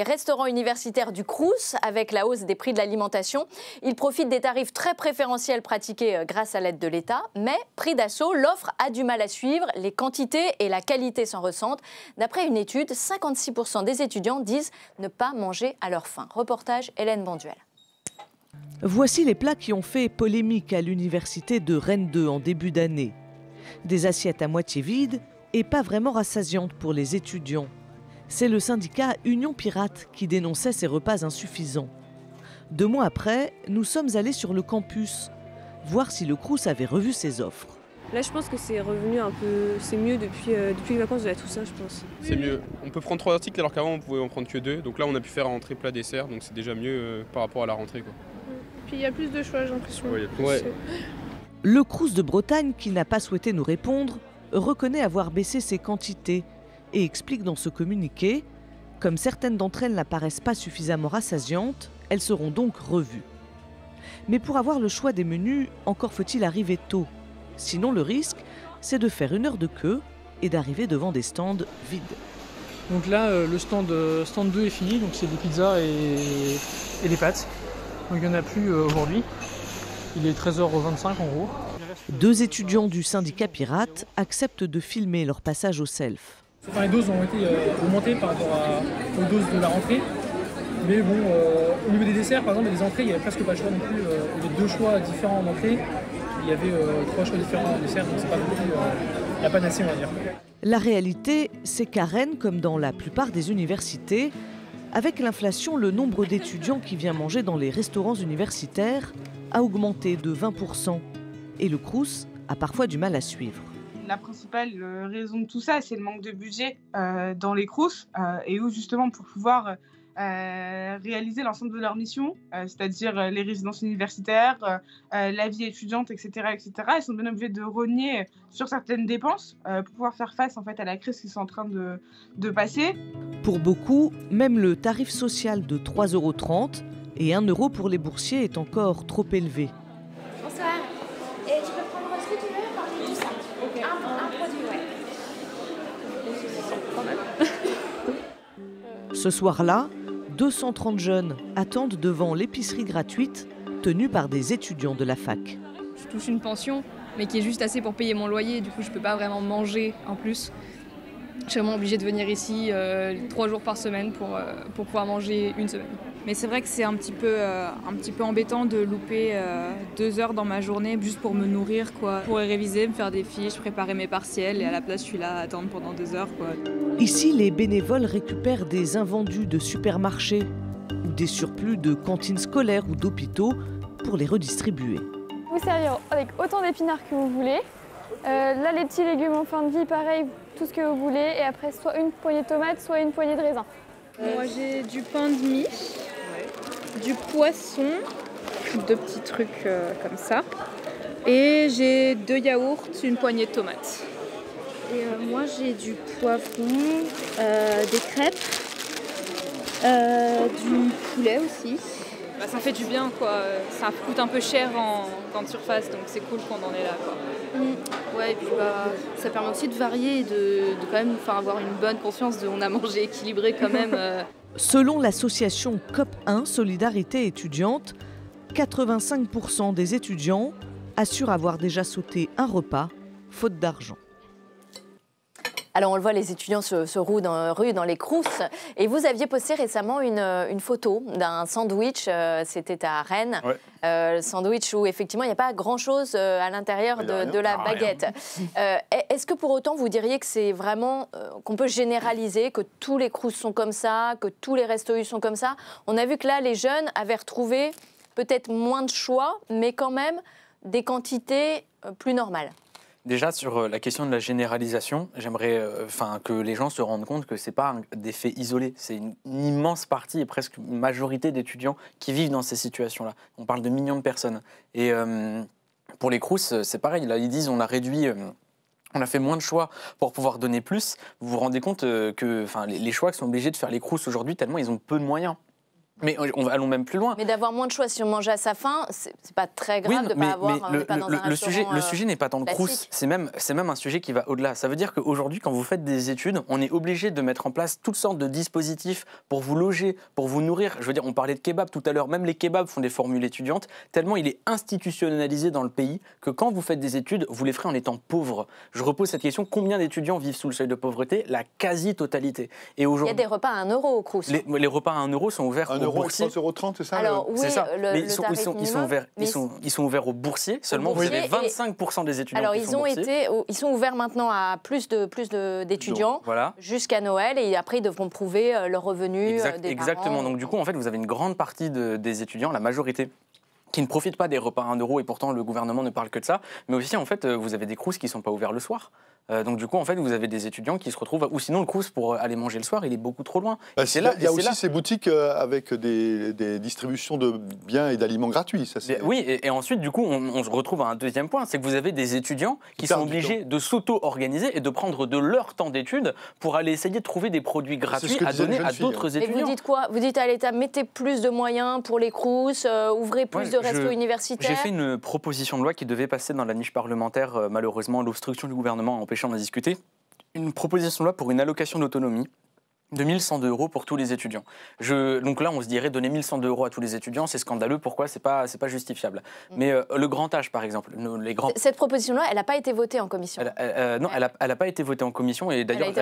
Speaker 1: restaurants universitaires du Crous avec la hausse des prix de l'alimentation. Ils profitent des tarifs très préférentiels pratiqués euh, grâce à l'aide de l'État. Mais prix d'assaut, l'offre a du mal à suivre. Les quantités et la qualité s'en ressentent. D'après une étude, 56% des étudiants disent ne pas manger à leur faim. Reportage Hélène Banduel.
Speaker 4: Voici les plats qui ont fait polémique à l'université de Rennes 2 en début d'année. Des assiettes à moitié vides, et pas vraiment rassasiante pour les étudiants. C'est le syndicat Union Pirate qui dénonçait ces repas insuffisants. Deux mois après, nous sommes allés sur le campus, voir si le Crous avait revu ses offres. Là, je pense que c'est revenu un peu. C'est mieux depuis, euh, depuis les vacances de la Toussaint, je pense.
Speaker 5: C'est mieux. On peut prendre trois articles alors qu'avant, on pouvait en prendre que deux. Donc là, on a pu faire entrée plat dessert. Donc c'est déjà mieux euh, par rapport à la rentrée. Quoi. Mm.
Speaker 4: Puis il
Speaker 6: y a plus de choix, j'ai l'impression.
Speaker 4: Le Crous de Bretagne, qui n'a pas souhaité nous répondre, reconnaît avoir baissé ses quantités et explique dans ce communiqué Comme certaines d'entre elles n'apparaissent pas suffisamment rassasiantes, elles seront donc revues. Mais pour avoir le choix des menus, encore faut-il arriver tôt. Sinon, le risque, c'est de faire une heure de queue et d'arriver devant des stands vides.
Speaker 5: Donc là, euh, le stand, euh, stand 2 est fini, donc c'est des pizzas et, et des pâtes. Donc il n'y en a plus euh,
Speaker 4: aujourd'hui. Il est 13h25 en gros deux étudiants du syndicat pirate acceptent de filmer leur passage au self.
Speaker 5: les doses ont été euh, augmentées par rapport aux doses de la rentrée. Mais bon, euh, au niveau des desserts, par exemple, des entrées, il n'y avait presque pas de choix non plus. Euh, il y avait deux choix différents en entrée. Il y avait trois choix différents en dessert, donc c'est pas beaucoup plus la panacée, on va dire.
Speaker 4: La réalité, c'est qu'à Rennes, comme dans la plupart des universités, avec l'inflation, le nombre d'étudiants qui vient manger dans les restaurants universitaires a augmenté de 20% et le Crous a parfois du mal à suivre. La principale euh, raison de tout ça, c'est le manque de budget euh, dans les Crous euh, et où justement pour pouvoir réaliser l'ensemble de leurs missions, c'est-à-dire les résidences universitaires, la vie étudiante, etc., etc., ils sont bien obligés de renier sur certaines dépenses pour pouvoir faire face en fait à la crise qu'ils sont en train de, de passer. Pour beaucoup, même le tarif social de 3,30 euros et 1 euro pour les boursiers est encore trop élevé. Ce soir-là, 230 jeunes attendent devant l'épicerie gratuite tenue par des étudiants de la fac.
Speaker 1: Je touche une pension, mais qui est juste assez pour payer mon loyer. Du coup, je ne peux pas vraiment manger en plus. Je suis vraiment obligée de venir ici euh, trois jours par semaine pour, euh, pour pouvoir manger une semaine. Mais c'est vrai que c'est un, petit peu, euh, un petit peu embêtant de louper euh, deux heures dans ma journée juste pour me nourrir, quoi. Pour réviser, me faire des fiches, préparer mes partiels et à la place je suis là à attendre pendant deux heures, quoi.
Speaker 4: Ici, les bénévoles récupèrent des invendus de supermarchés ou des surplus de cantines scolaires ou d'hôpitaux pour les redistribuer.
Speaker 1: Vous servir avec autant d'épinards que vous voulez. Euh, là, les petits légumes en fin de vie, pareil, tout ce que vous voulez. Et après, soit une poignée de tomates, soit une poignée de raisins. Moi, j'ai du pain de mie du poisson, deux petits trucs euh, comme ça. Et j'ai deux yaourts, une poignée de tomates. Et euh, moi j'ai du poivron, euh, des crêpes, du poulet aussi. Bah, ça fait du bien quoi, ça coûte un peu cher en grande surface donc c'est cool qu'on en est là quoi.
Speaker 3: Mm.
Speaker 1: Ouais et puis bah, ça permet aussi de varier et de, quand même avoir une bonne conscience de on a mangé équilibré quand même.
Speaker 4: Selon l'association COP1 Solidarité étudiante, 85% des étudiants assurent avoir déjà sauté un repas faute d'argent.
Speaker 1: Alors on le voit, les étudiants se, rouent dans, les crousses. Et vous aviez posté récemment une, photo d'un sandwich, euh, c'était à Rennes, euh, le sandwich où effectivement il n'y a pas grand-chose euh, à l'intérieur de, la ah, baguette. est-ce que pour autant vous diriez que c'est vraiment qu'on peut généraliser, que tous les crousses sont comme ça, que tous les restos sont comme ça On a vu que là, les jeunes avaient retrouvé peut-être moins de choix, mais quand même des quantités plus normales.
Speaker 3: Déjà, sur euh, la question de la généralisation, j'aimerais euh, enfin que les gens se rendent compte que ce n'est pas un, des faits isolés. C'est une, immense partie et presque une majorité d'étudiants qui vivent dans ces situations-là. On parle de millions de personnes. Et euh, pour les CRUS, c'est pareil. Là, ils disent on a réduit. on a fait moins de choix pour pouvoir donner plus. Vous vous rendez compte que les, les choix que sont obligés de faire les crousses aujourd'hui, tellement ils ont peu de moyens. Mais on, allons même plus loin.
Speaker 1: Mais d'avoir moins de choix si on mangeait à sa faim, c'est pas très grave de ne pas avoir. Euh, le, pas le, sujet, le euh, sujet n'est pas tant le crous.
Speaker 3: C'est même, c'est même un sujet qui va au-delà. Ça veut dire qu'aujourd'hui, quand vous faites des études, on est obligé de mettre en place toutes sortes de dispositifs pour vous loger, pour vous nourrir. Je veux dire, on parlait de kebab tout à l'heure. Même les kebabs font des formules étudiantes. Tellement il est institutionnalisé dans le pays que quand vous faites des études, vous les ferez en étant pauvre. Je repose cette question combien d'étudiants vivent sous le seuil de pauvreté La quasi-totalité. Et aujourd'hui, il
Speaker 1: y a des repas à 1 euro au
Speaker 3: crous. Les, repas à 1 euro sont ouverts. Un boursiers. 3,30 euros, c'est ça ils sont, ouverts, ils, sont, ils sont ouverts aux boursiers seulement. Vous avez 25% des étudiants Alors, qui ils sont ont été,
Speaker 1: ils sont ouverts maintenant à plus de plus d'étudiants jusqu'à Noël et après, ils devront prouver euh, leurs revenus. Euh, exactement. Donc,
Speaker 3: du coup, en fait, vous avez une grande partie des étudiants, la majorité qui ne profitent pas des repas à 1 euro et pourtant le gouvernement ne parle que de ça, mais aussi en fait euh, vous avez des crous qui ne sont pas ouverts le soir. Euh, donc du coup, en fait, vous avez des étudiants qui se retrouvent, ou sinon le Crous pour euh, aller manger le soir, il est beaucoup trop loin. Bah, c'est là, il y a aussi ces
Speaker 2: boutiques euh, avec des, distributions de biens et d'aliments gratuits. Ça, Mais,
Speaker 3: oui, et, ensuite, du coup, on, se retrouve à un deuxième point, c'est que vous avez des étudiants qui sont obligés de s'auto-organiser et de prendre de leur temps d'études pour aller essayer de trouver des produits gratuits à donner à d'autres hein. étudiants. Et vous dites
Speaker 1: quoi Vous dites à l'État, mettez plus de moyens pour les Crous, ouvrez plus de restos universitaires. J'ai fait
Speaker 3: une proposition de loi qui devait passer dans la niche parlementaire, malheureusement, l'obstruction du gouvernement en on discuter. Une proposition de loi pour une allocation d'autonomie – De 1100 euros pour tous les étudiants. Je, donc là, on se dirait donner 1100 euros à tous les étudiants, c'est scandaleux. Pourquoi C'est pas, c'est pas justifiable. Mm. Mais euh, le grand âge, par exemple, les grands. Cette
Speaker 1: proposition-là, elle n'a pas été votée en commission.
Speaker 3: Euh, non, elle n'a pas été votée en commission et d'ailleurs, elle,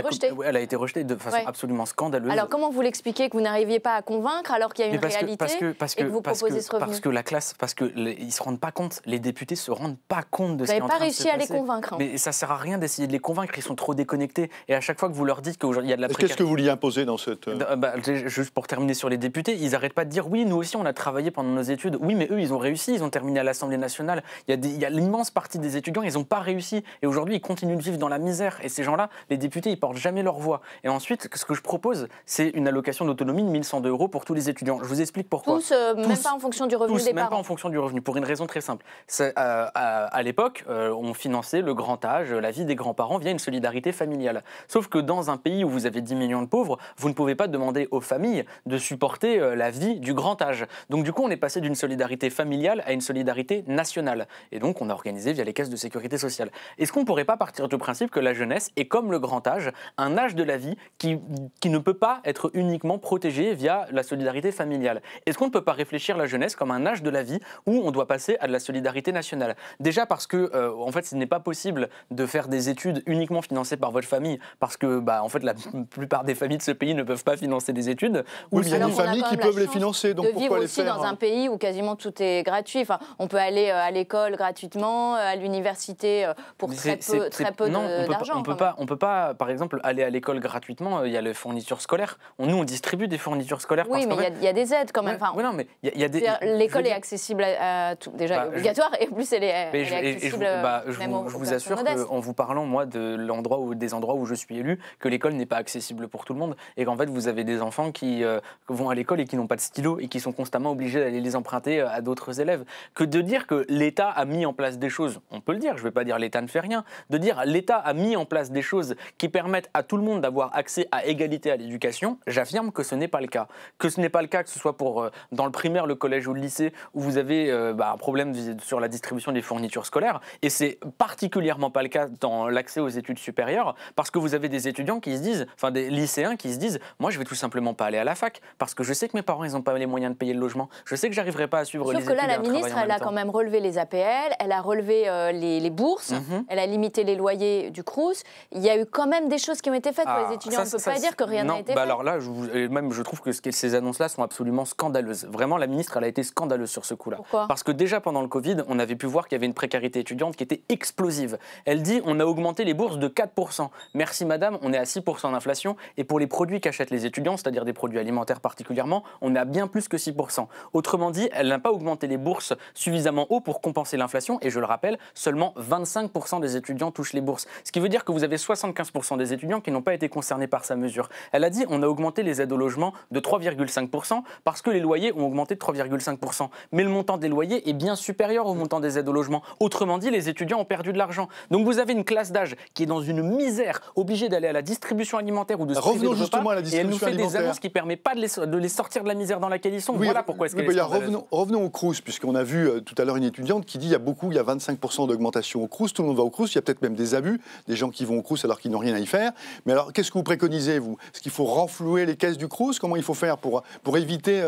Speaker 3: a été rejetée. de façon absolument scandaleuse. Alors
Speaker 1: comment vous l'expliquez que vous n'arriviez pas à convaincre alors qu'il y a une réalité parce et que vous proposez ce revenu Parce que la
Speaker 3: classe, parce que les, ils se rendent pas compte, les députés se rendent pas compte de ce qui est en train de se passer. pas réussi à les convaincre. Hein. Mais ça sert à rien d'essayer de les convaincre, ils sont trop déconnectés. Et à chaque fois que vous leur dites qu'il y a de la précarité. ce que vous dans cette... Euh, bah, juste pour terminer sur les députés, ils n'arrêtent pas de dire oui, nous aussi on a travaillé pendant nos études, oui mais eux ils ont réussi, ils ont terminé à l'Assemblée nationale, il y a, l'immense partie des étudiants, ils n'ont pas réussi et aujourd'hui ils continuent de vivre dans la misère et ces gens-là, les députés, ils portent jamais leur voix. Et ensuite, ce que je propose, c'est une allocation d'autonomie de 1100 euros pour tous les étudiants. Je vous explique pourquoi. Tous,
Speaker 1: euh, même pas en fonction du revenu tous, même pas
Speaker 3: en fonction du revenu, pour une raison très simple. A euh, à, l'époque, on finançait le grand âge, la vie des grands-parents via une solidarité familiale. Sauf que dans un pays où vous avez 10 millions de pauvres, vous ne pouvez pas demander aux familles de supporter euh, la vie du grand âge. Donc du coup, on est passé d'une solidarité familiale à une solidarité nationale. Et donc, on a organisé via les caisses de sécurité sociale. Est-ce qu'on ne pourrait pas partir du principe que la jeunesse est comme le grand âge, un âge de la vie qui, qui ne peut pas être uniquement protégé via la solidarité familiale Est-ce qu'on ne peut pas réfléchir la jeunesse comme un âge de la vie où on doit passer à de la solidarité nationale Déjà parce que, euh, en fait, ce n'est pas possible de faire des études uniquement financées par votre famille, parce que, bah, en fait, la plupart des familles ces ce pays ne peuvent pas financer des études. Ou il y a des familles qui peuvent les financer. Donc de vivre aussi dans un hein
Speaker 1: pays où quasiment tout est gratuit. Enfin, on peut aller euh, à l'école gratuitement, euh, à l'université euh, pour très peu, très peu d'argent. On peut pas,
Speaker 3: on peut pas, par exemple, aller à l'école gratuitement. Il y a les fournitures scolaires. nous, on distribue des fournitures scolaires. Oui, mais il y, a des aides quand même. Enfin, a L'école est
Speaker 1: accessible à,
Speaker 3: tout, déjà bah, obligatoire
Speaker 1: et en plus elle est, accessible. vous, bah, je vous assure
Speaker 3: en vous parlant moi de l'endroit des endroits où je suis élu, que l'école n'est pas accessible pour tout le monde monde et qu'en fait vous avez des enfants euh, qui vont à l'école et qui n'ont pas de stylo et qui sont constamment obligés d'aller les emprunter euh, à d'autres élèves. Que de dire que l'État a mis en place des choses, on peut le dire, je ne vais pas dire l'État ne fait rien, de dire l'État a mis en place des choses qui permettent à tout le monde d'avoir accès à égalité à l'éducation, j'affirme que ce n'est pas le cas. Que ce n'est pas le cas, que ce soit pour euh, dans le primaire, le collège ou le lycée, où vous avez bah, un problème sur la distribution des fournitures scolaires, et c'est particulièrement pas le cas dans l'accès aux études supérieures, parce que vous avez des étudiants qui se disent, enfin des lycéens, qui se disent Moi, je vais tout simplement pas aller à la fac parce que je sais que mes parents, ils n'ont pas les moyens de payer le logement. Je sais que j'arriverai pas à suivre les Sauf que là, la ministre, elle a quand
Speaker 1: même relevé les APL, elle a relevé euh, les, bourses, mhm. elle a limité les loyers du Crous. Il y a eu quand même des choses qui ont été faites pour les ah, étudiants. on ne peut pas dire que rien n'a été bah fait. Alors
Speaker 3: là, je, même, je trouve que ces annonces-là sont absolument scandaleuses. Vraiment, la ministre, elle a été scandaleuse sur ce coup-là. Parce que déjà pendant le Covid, on avait pu voir qu'il y avait une précarité étudiante qui était explosive. Elle dit On a augmenté les bourses de 4%. Merci madame, on est à 6% d'inflation. Et pour les produits qu'achètent les étudiants, c'est-à-dire des produits alimentaires particulièrement, on est à bien plus que 6%. Autrement dit, elle n'a pas augmenté les bourses suffisamment haut pour compenser l'inflation, et je le rappelle, seulement 25% des étudiants touchent les bourses. Ce qui veut dire que vous avez 75% des étudiants qui n'ont pas été concernés par sa mesure. Elle a dit on a augmenté les aides au logement de 3,5% parce que les loyers ont augmenté de 3,5%. Mais le montant des loyers est bien supérieur au montant des aides au logement. Autrement dit, les étudiants ont perdu de l'argent. Donc vous avez une classe d'âge qui est dans une misère, obligée d'aller à la distribution alimentaire ou de se et elle nous fait des annonces qui ne permettent pas de les, de les, sortir de la misère dans laquelle ils sont. voilà pourquoi est-ce revenons,
Speaker 2: revenons, au Crous, puisqu'on a vu euh, tout à l'heure une étudiante qui dit il y a beaucoup, il y a 25% d'augmentation au Crous, tout le monde va au Crous, il y a peut-être même des abus, des gens qui vont au Crous alors qu'ils n'ont rien à y faire. Mais alors, qu'est-ce que vous préconisez, vous Est-ce qu'il faut renflouer les caisses du Crous Comment il faut faire pour, pour éviter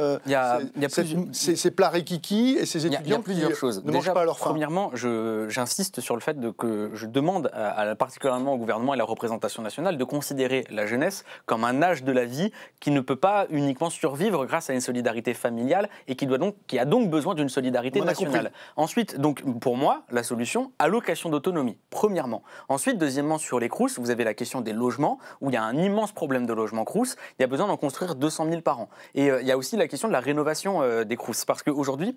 Speaker 2: ces, plats et ces étudiants choses. ne Déjà, mangent pas
Speaker 3: Premièrement, j'insiste sur le fait de que je demande à, particulièrement au gouvernement et à la représentation nationale de considérer la jeunesse comme comme un âge de la vie qui ne peut pas uniquement survivre grâce à une solidarité familiale et qui, doit donc, qui a donc besoin d'une solidarité nationale. Ensuite, donc pour moi, la solution, allocation d'autonomie, premièrement. Ensuite, deuxièmement, sur les Crous, vous avez la question des logements, où il y a un immense problème de logement Crous. Il y a besoin d'en construire 200 000 par an. Et euh, il y a aussi la question de la rénovation euh, des Crous, parce qu'aujourd'hui,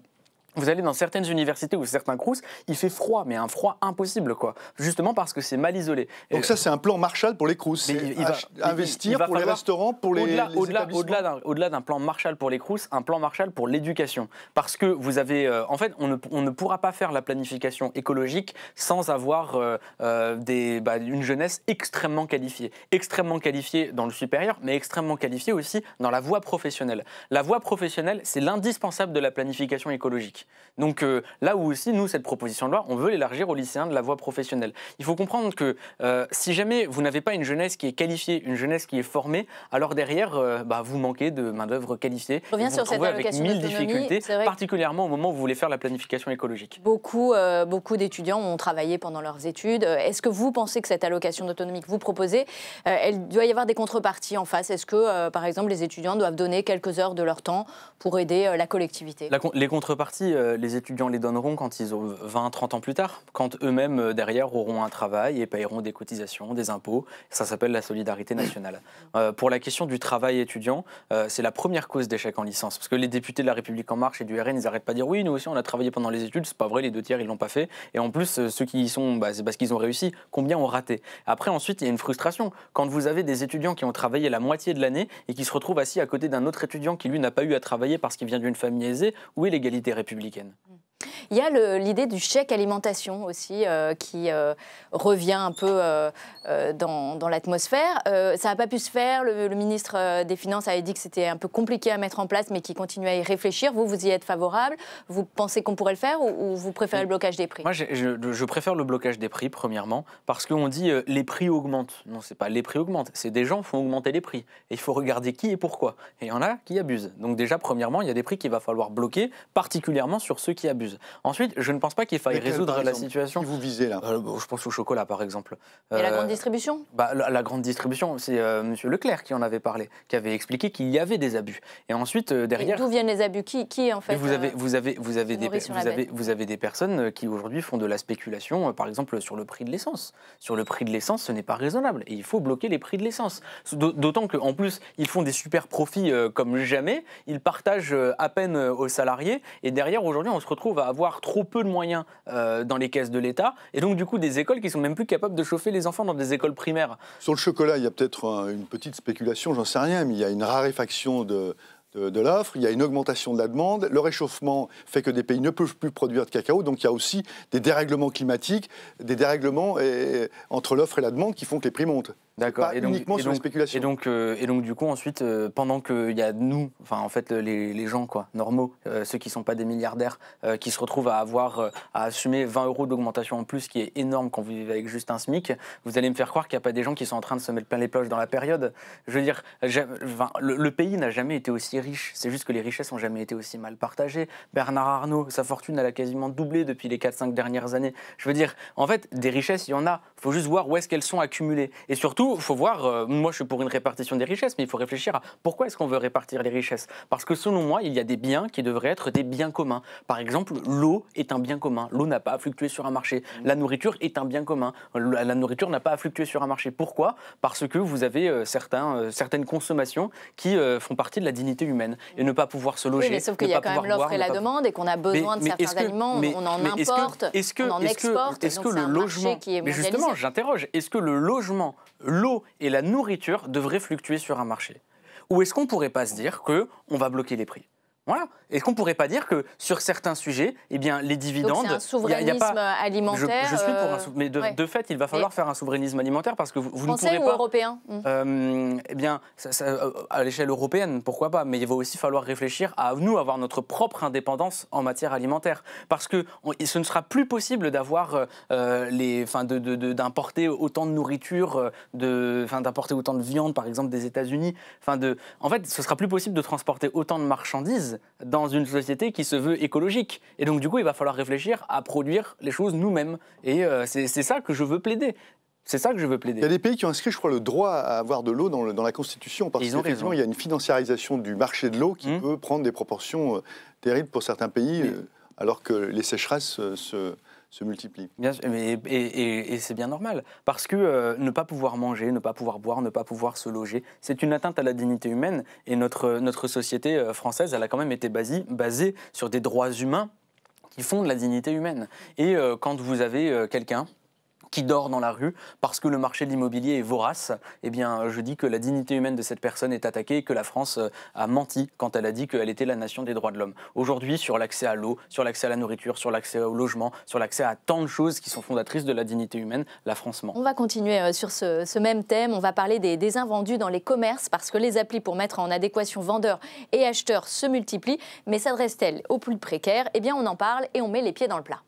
Speaker 3: vous allez dans certaines universités ou certains crous, il fait froid, mais un froid impossible, quoi. Justement parce que c'est mal isolé.
Speaker 2: Donc ça, c'est un plan Marshall pour les crous. Il, va, investir pour les restaurants, pour les, au
Speaker 3: au-delà, d'un, plan Marshall pour les crous, un plan Marshall pour l'éducation, parce que vous avez, euh, en fait, on ne, pourra pas faire la planification écologique sans avoir euh, euh, bah, une jeunesse extrêmement qualifiée, extrêmement qualifiée dans le supérieur, mais extrêmement qualifiée aussi dans la voie professionnelle. La voie professionnelle, c'est l'indispensable de la planification écologique. Donc euh, là où aussi, nous, cette proposition de loi, on veut l'élargir aux lycéens de la voie professionnelle. Il faut comprendre que euh, si jamais vous n'avez pas une jeunesse qui est qualifiée, une jeunesse qui est formée, alors derrière, euh, bah, vous manquez de main-d'œuvre qualifiée. On revient sur cette avec mille difficultés, particulièrement au moment où vous voulez faire la planification écologique.
Speaker 1: Beaucoup, beaucoup d'étudiants ont travaillé pendant leurs études. Est-ce que vous pensez que cette allocation d'autonomie que vous proposez, elle doit y avoir des contreparties en face Est-ce que, par exemple, les étudiants doivent donner quelques heures de leur temps pour aider la collectivité
Speaker 3: Les contreparties, euh, les étudiants les donneront quand ils ont 20, 30 ans plus tard, quand eux-mêmes euh, derrière auront un travail et paieront des cotisations, des impôts. Ça s'appelle la solidarité nationale. Euh, pour la question du travail étudiant, c'est la première cause d'échec en licence. Parce que les députés de La République En Marche et du RN, ils n'arrêtent pas de dire oui, nous aussi on a travaillé pendant les études, c'est pas vrai, les deux tiers ils l'ont pas fait. Et en plus, ceux qui y sont, bah, c'est parce qu'ils ont réussi. Combien ont raté Après, ensuite, il y a une frustration. Quand vous avez des étudiants qui ont travaillé la moitié de l'année et qui se retrouvent assis à côté d'un autre étudiant qui lui n'a pas eu à travailler parce qu'il vient d'une famille aisée, où est l'égalité républicaine week
Speaker 1: il y a l'idée du chèque alimentation aussi euh, qui euh, revient un peu euh, dans, l'atmosphère. ça n'a pas pu se faire. Le, ministre des Finances avait dit que c'était un peu compliqué à mettre en place, mais qui continue à y réfléchir. Vous, vous y êtes favorable Vous pensez qu'on pourrait le faire ou, vous préférez le blocage des prix Moi,
Speaker 3: je, préfère le blocage des prix, premièrement, parce qu'on dit les prix augmentent. Non, c'est pas les prix augmentent, c'est des gens font augmenter les prix. Et il faut regarder qui et pourquoi. Et il y en a qui abusent. Donc déjà, premièrement, il y a des prix qu'il va falloir bloquer, particulièrement sur ceux qui abusent. Ensuite, je ne pense pas qu'il faille résoudre la situation. vous visez là euh, Je pense au chocolat, par exemple. Et la euh, grande distribution bah, la, grande distribution, c'est euh, M. Leclerc qui en avait parlé, qui avait expliqué qu'il y avait des abus. Et ensuite, derrière. D'où
Speaker 1: viennent les abus qui, qui, en fait vous
Speaker 3: avez, vous avez, vous avez, des, vous avez, vous avez des personnes qui aujourd'hui font de la spéculation, par exemple, sur le prix de l'essence. Sur le prix de l'essence, ce n'est pas raisonnable. Et il faut bloquer les prix de l'essence. D'autant qu'en plus, ils font des super profits comme jamais. Ils partagent à peine aux salariés. Et derrière, aujourd'hui, on se retrouve va avoir trop peu de moyens euh, dans les caisses de l'État, et donc du coup des écoles qui sont même plus capables de chauffer les enfants dans des
Speaker 2: écoles primaires. Sur le chocolat, il y a peut-être euh, une petite spéculation, j'en sais rien, mais il y a une raréfaction de, de, l'offre, il y a une augmentation de la demande, le réchauffement fait que des pays ne peuvent plus produire de cacao, donc il y a aussi des dérèglements climatiques, des dérèglements entre l'offre et la demande qui font que les prix montent. D'accord. Et donc, uniquement sur donc,
Speaker 3: spéculation. Et donc, euh, et donc, du coup, ensuite, euh, pendant pendant qu'il y a nous, enfin, en fait, les, gens, quoi, normaux, euh, ceux qui ne sont pas des milliardaires, qui se retrouvent à avoir, à assumer 20 euros d'augmentation en plus, qui est énorme quand vous vivez avec juste un SMIC, vous allez me faire croire qu'il n'y a pas des gens qui sont en train de se mettre plein les poches dans la période. Je veux dire, le, pays n'a jamais été aussi c'est juste que les richesses n'ont jamais été aussi mal partagées. Bernard Arnault, sa fortune, elle a quasiment doublé depuis les 4-5 dernières années. Je veux dire, en fait, des richesses, il y en a. Il faut juste voir où est-ce qu'elles sont accumulées. Et surtout, il faut voir, euh, moi je suis pour une répartition des richesses, mais il faut réfléchir à pourquoi est-ce qu'on veut répartir les richesses. Parce que selon moi, il y a des biens qui devraient être des biens communs. Par exemple, l'eau est un bien commun. L'eau n'a pas à fluctuer sur un marché. La nourriture est un bien commun. La nourriture n'a pas à fluctuer sur un marché. Pourquoi Parce que vous avez euh, certains, euh, certaines consommations qui font partie de la dignité humaine et ne pas pouvoir se loger. mais sauf qu'il y a quand même l'offre et la demande
Speaker 1: et qu'on a besoin de certains aliments, on en importe, on en exporte. Est-ce que le logement. Mais justement,
Speaker 3: j'interroge, est-ce que le logement, l'eau et la nourriture devraient fluctuer sur un marché Ou est-ce qu'on ne pourrait pas se dire qu'on va bloquer les prix voilà, est-ce qu'on ne pourrait pas dire que sur certains sujets, eh bien, les dividendes. Donc y a, pas... alimentaire. Je, suis pour un alimentaire, euh, Mais de, fait, il va falloir faire un souverainisme alimentaire parce que vous, ne pourrez pas. européen euh, Eh bien, euh, à l'échelle européenne, pourquoi pas Mais il va aussi falloir réfléchir à nous avoir notre propre indépendance en matière alimentaire. Parce que ce ne sera plus possible d'avoir d'importer euh, de, de, autant de nourriture, d'importer autant de viande, par exemple, des États-Unis. de, en fait, ce sera plus possible de transporter autant de marchandises dans une société qui se veut écologique. Et donc, du coup, il va falloir réfléchir à produire les choses nous-mêmes. Et euh, c'est ça que je veux plaider. C'est ça que je veux plaider. Il y a des
Speaker 2: pays qui ont inscrit, je crois, le droit à avoir de l'eau dans, la Constitution, parce qu'effectivement, il y a une financiarisation du marché de l'eau qui hum. peut prendre des proportions euh, terribles pour certains pays, euh, alors que les sécheresses se se multiplient. et, c'est
Speaker 3: bien normal, parce que euh, ne pas pouvoir manger, ne pas pouvoir boire, ne pas pouvoir se loger, c'est une atteinte à la dignité humaine, et notre, notre société euh, française, elle a quand même été basée, basée sur des droits humains qui font de la dignité humaine. Et euh, quand vous avez quelqu'un qui dort dans la rue parce que le marché de l'immobilier est vorace, eh bien, je dis que la dignité humaine de cette personne est attaquée et que la France euh, a menti quand elle a dit qu'elle était la nation des droits de l'homme. Aujourd'hui, sur l'accès à l'eau, sur l'accès à la nourriture, sur l'accès au logement, sur l'accès à tant de choses qui sont fondatrices de la dignité humaine, la France ment. On
Speaker 1: va continuer euh, sur ce, même thème. On va parler des, des invendus dans les commerces parce que les applis pour mettre en adéquation vendeurs et acheteurs se multiplient. Mais sadressent elle aux plus précaires Eh bien, on en parle et on met les pieds dans le plat.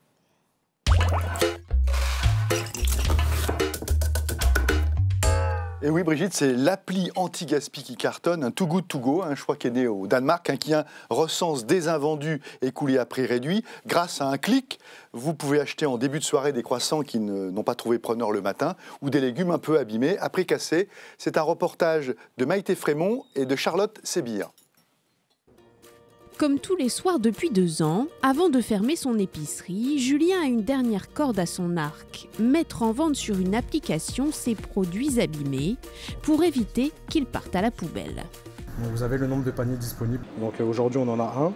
Speaker 2: Et oui, Brigitte, c'est l'appli anti-gaspi qui cartonne, un Too Good To Go, un hein, choix qui est né au Danemark, un hein, qui hein, recense des invendus et à prix réduit. Grâce à un clic, vous pouvez acheter en début de soirée des croissants qui n'ont pas trouvé preneur le matin ou des légumes un peu abîmés, à prix cassé. C'est un reportage de Maïté Frémont et de Charlotte Sébir.
Speaker 6: Comme tous les soirs depuis deux ans, avant de fermer son épicerie, Julien a une dernière corde à son arc, mettre en vente sur une application ses produits abîmés pour éviter qu'ils partent à la poubelle.
Speaker 5: vous avez le nombre de paniers disponibles. Donc euh, aujourd'hui on en a un,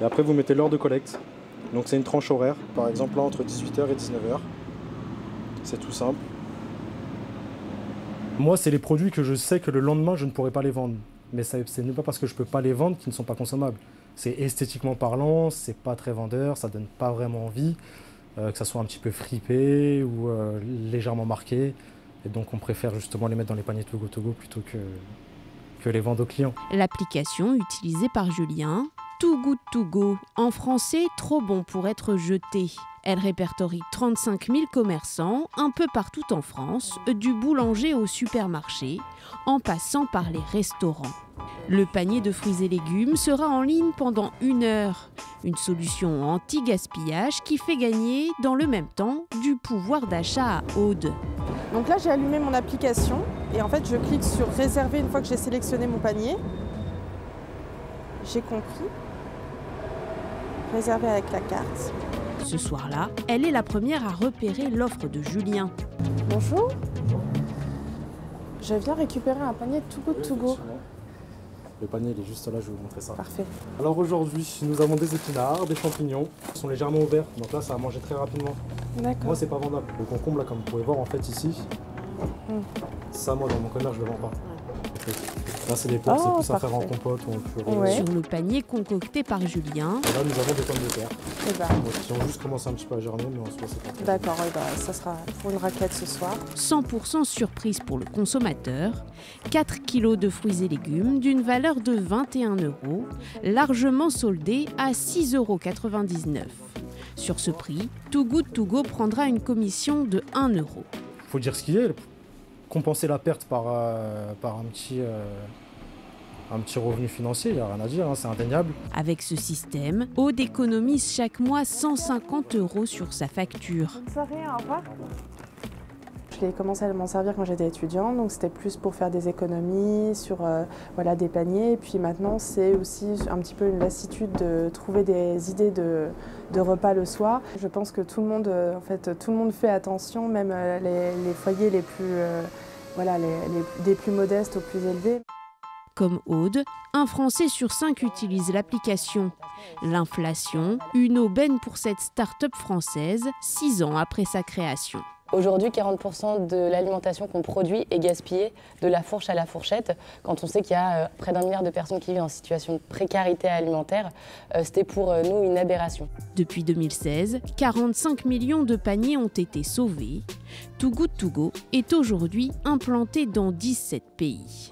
Speaker 5: et après vous mettez l'heure de collecte. Donc c'est une tranche horaire, par exemple entre 18h et 19h. C'est tout simple. Moi c'est les produits que je sais que le lendemain je ne pourrai pas les vendre. Mais ce n'est pas parce que je ne peux pas les vendre qu'ils ne sont pas consommables c'est esthétiquement parlant, c'est pas très vendeur, ça donne pas vraiment envie, euh, que ça soit un petit peu fripé ou euh, légèrement marqué. Et donc on préfère justement les mettre dans les paniers Togo Togo plutôt que les aux clients.
Speaker 6: L'application utilisée par Julien, Too Good To Go, en français trop bon pour être jeté. Elle répertorie 35 000 commerçants un peu partout en France, du boulanger au supermarché, en passant par les restaurants. Le panier de fruits et légumes sera en ligne pendant une heure, une solution anti-gaspillage qui fait gagner, dans le même temps, du pouvoir d'achat à Aude. Donc là, j'ai allumé mon application et en fait, je clique sur réserver une fois que j'ai sélectionné mon panier. J'ai compris. Réserver avec la carte. Ce soir-là, elle est la première à repérer l'offre de Julien. Bonjour.
Speaker 5: Je viens récupérer un panier tout tout Togo. Le panier, il est juste là, je vais vous montrer ça. Parfait. Alors aujourd'hui, nous avons des épinards, des champignons. Ils sont légèrement ouverts, donc là, ça a mangé très rapidement. D'accord. Moi, c'est pas vendable. Le concombre, là, comme vous pouvez voir, en fait, ici, ça, moi, dans mon commerce, je le vends pas. Là, c'est des pommes, c'est oh, plus parfait. à faire en compote Sur
Speaker 6: le panier concocté par Julien. là,
Speaker 5: nous avons des pommes de terre. Et eh bah. Ben. juste commence un petit peu à germer, mais on se c'est pas
Speaker 6: D'accord, eh ben, ça sera pour une raquette ce soir. 100% surprise pour le consommateur. 4 kilos de fruits et légumes d'une valeur de 21 euros, largement soldés à 6,99 euros. Sur ce prix, Too Good To Go prendra une commission de 1 euro
Speaker 5: faut dire ce qu'il est. Compenser la perte par, euh, par un petit. Euh, un petit revenu financier, il n'y a rien à dire, hein, c'est indéniable. Avec ce système, Aude économise chaque mois 150
Speaker 6: euros sur sa facture. Je l'ai commencé à m'en servir quand j'étais étudiante, donc c'était plus pour faire des économies sur euh, des paniers. Et puis maintenant, c'est aussi un petit peu une lassitude de trouver des idées de, repas le soir. Je pense que tout le monde, euh, en fait, tout le monde fait attention, même euh, les, foyers les plus, les, des plus modestes aux plus élevés. Comme Aude, un Français sur cinq utilise l'application. L'inflation, une aubaine pour cette start-up française, six ans après sa création.
Speaker 1: Aujourd'hui, 40% de l'alimentation qu'on produit est gaspillée de la fourche à la fourchette. Quand on sait qu'il y a euh, près d'un milliard de personnes qui vivent en situation de précarité alimentaire, euh, c'était pour euh, nous une aberration. Depuis 2016,
Speaker 6: 45 millions de paniers ont été sauvés. Too Good est aujourd'hui implanté dans 17 pays.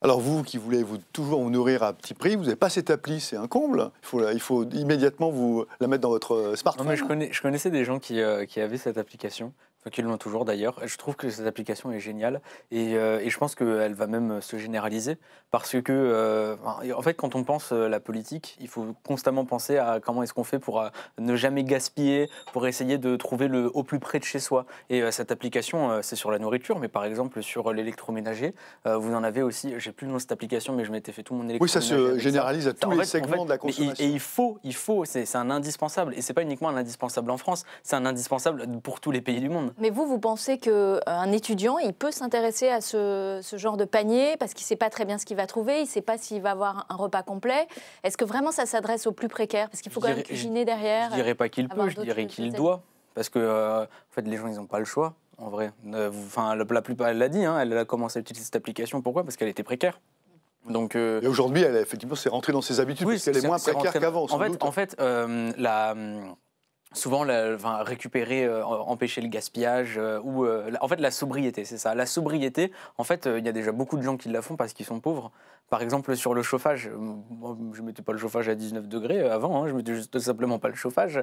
Speaker 2: Alors vous qui voulez vous, toujours vous nourrir à petit prix, vous n'avez pas cette appli, c'est un comble. Il faut, immédiatement vous la mettre dans votre smartphone. Non,
Speaker 3: mais je, connaissais des gens qui euh, avaient cette application. Enfin, l'ont toujours d'ailleurs. Je trouve que cette application est géniale et, euh, et je pense qu'elle va même se généraliser parce que, euh, en fait, quand on pense euh, la politique, il faut constamment penser à comment est-ce qu'on fait pour ne jamais gaspiller, pour essayer de trouver le au plus près de chez soi. Et cette application, c'est sur la nourriture, mais par exemple sur l'électroménager, vous en avez aussi. J'ai plus le nom de cette application, mais je m'étais fait tout mon électroménager. Oui, ça se généralise à tous les
Speaker 2: segments de la consommation. Et,
Speaker 3: il faut, il faut, c'est un indispensable. Et c'est pas uniquement un indispensable en France, c'est un indispensable pour tous les pays du monde.
Speaker 1: Mais vous, vous pensez qu'un euh, étudiant, il peut s'intéresser à ce, genre de panier parce qu'il ne sait pas très bien ce qu'il va trouver, il ne sait pas s'il va avoir un repas complet. Est-ce que vraiment ça s'adresse aux plus précaires Parce qu'il faut quand même cuisiner derrière. Je ne
Speaker 3: dirais pas qu'il peut, je dirais qu'il doit. Parce que euh, en fait, les gens, ils n'ont pas le choix, en vrai. Euh, enfin, la, plupart, elle l'a dit, hein, elle a commencé à utiliser cette application. Pourquoi Parce qu'elle était précaire. Donc, Et aujourd'hui,
Speaker 2: elle, effectivement, c'est rentré dans ses habitudes, parce qu'elle est, moins précaire qu'avant. En en
Speaker 3: fait la hum, souvent récupérer, euh, empêcher le gaspillage euh, ou euh, en fait la sobriété, c'est ça. La sobriété, en fait, il y a déjà beaucoup de gens qui la font parce qu'ils sont pauvres. Par exemple sur le chauffage, je je mettais pas le chauffage à 19 degrés avant, je hein, je mettais tout simplement pas le chauffage.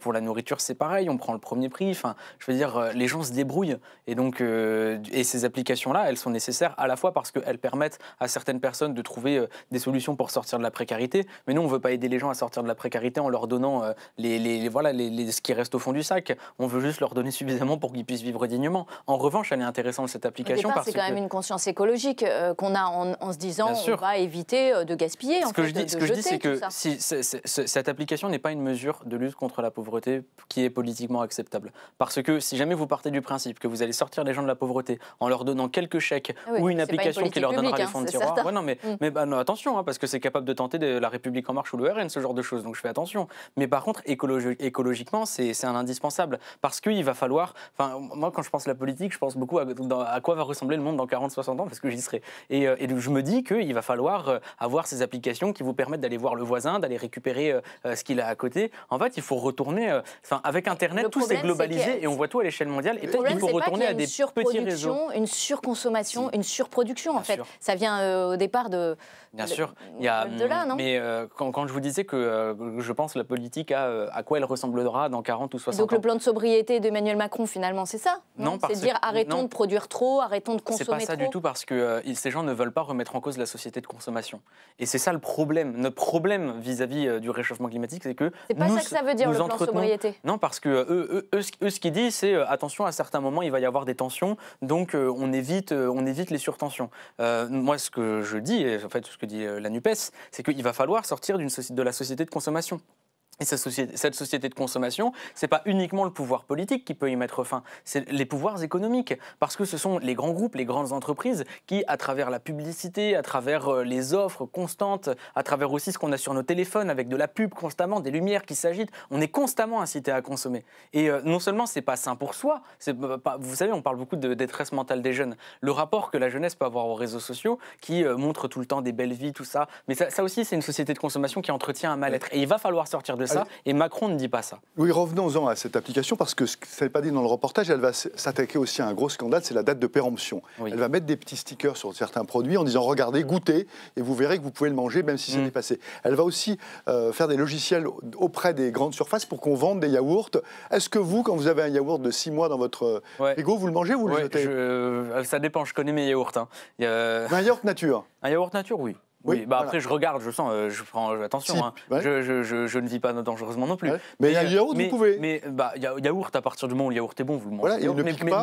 Speaker 3: pour la nourriture, c'est pareil, on prend le premier prix. Enfin, je veux dire, les gens se débrouillent et donc et ces applications-là, elles sont nécessaires à la fois parce qu'elles permettent à certaines personnes de trouver des solutions pour sortir de la précarité. Mais nous, on veut pas aider les gens à sortir de la précarité en leur donnant les, les voilà ce qui reste au fond du sac. On veut juste leur donner suffisamment pour qu'ils puissent vivre dignement. En revanche, elle est intéressante cette application. C'est quand même une
Speaker 1: conscience écologique euh, qu'on a en, se disant on va éviter euh, de gaspiller. Ce que je dis, c'est que
Speaker 3: si, cette application n'est pas une mesure de lutte contre la pauvreté qui est politiquement acceptable. Parce que si jamais vous partez du principe que vous allez sortir les gens de la pauvreté en leur donnant quelques chèques ah ou une application qui leur donnera des fonds de hein, tiroir, non, mais, mm. bah, attention, hein, parce que c'est capable de tenter de la République en marche ou le RN, ce genre de choses. Donc je fais attention. Mais par contre, écologique logiquement, c'est un indispensable. Parce qu'il va falloir. moi, quand je pense à la politique, je pense beaucoup à, quoi va ressembler le monde dans 40-60 ans, parce que j'y serai. Euh, et, je me dis qu'il va falloir euh, avoir ces applications qui vous permettent d'aller voir le voisin, d'aller récupérer euh, ce qu'il a à côté. En fait, il faut retourner. Enfin, avec Internet, tout s'est globalisé et on voit tout à l'échelle mondiale. Et peut-être qu'il faut retourner à des petits réseaux.
Speaker 1: Une surconsommation, une surproduction, en fait. Ça vient au départ de.
Speaker 3: Bien sûr. Il y hum, Mais quand, je vous disais que je pense la politique à, à quoi elle ressemble droit dans 40 ou 60 Donc ans. Donc le
Speaker 1: plan de sobriété d'Emmanuel Macron, finalement, c'est ça Non, C'est dire arrêtons de produire trop, arrêtons de consommer trop. C'est pas ça du tout
Speaker 3: parce que euh, ces gens ne veulent pas remettre en cause la société de consommation. Et c'est ça le problème. Notre problème vis-à-vis euh, du réchauffement climatique, c'est que. C'est pas nous, ça que ça veut dire le plan sobriété. Non, parce que euh, eux, ce qu'ils disent, c'est attention, à certains moments, il va y avoir des tensions, donc on, évite, on évite les surtensions. moi, ce que je dis, et en fait, ce que dit la NUPES, c'est qu'il va falloir sortir de la société de consommation. Et cette société de consommation, c'est pas uniquement le pouvoir politique qui peut y mettre fin, c'est les pouvoirs économiques, parce que ce sont les grands groupes, les grandes entreprises qui, à travers la publicité, à travers euh, les offres constantes, à travers aussi ce qu'on a sur nos téléphones avec de la pub constamment, des lumières qui s'agitent, on est constamment incité à consommer. Et euh, non seulement c'est pas sain pour soi, vous savez, on parle beaucoup de détresse mentale des jeunes, le rapport que la jeunesse peut avoir aux réseaux sociaux, qui euh, montre tout le temps des belles vies, tout ça, mais ça, ça aussi c'est une société de consommation qui entretient un mal-être. Et il va falloir sortir de ça. Et Macron ne dit pas ça.
Speaker 2: Oui, revenons-en à cette application parce que ce ça n'est pas dit dans le reportage, elle va s'attaquer aussi à un gros scandale, c'est la date de péremption. Elle va mettre des petits stickers sur certains produits en disant regardez, goûtez et vous verrez que vous pouvez le manger même si c'est mm. dépassé. Elle va aussi euh, faire des logiciels auprès des grandes surfaces pour qu'on vende des yaourts. Est-ce que vous, quand vous avez un yaourt de 6 mois dans votre euh, ouais. vous le mangez ou vous le jetez
Speaker 3: euh, Ça dépend, je connais mes yaourts. Hein. Un yaourt nature Un yaourt nature, oui. Oui, bah après je regarde, je sens, euh, je prends euh, attention. Hein. je, je, je, ne vis pas dangereusement non plus. Mais, il y a le yaourt, vous pouvez. Mais bah, yaourt, à partir du moment où le yaourt est bon, vous le mangez.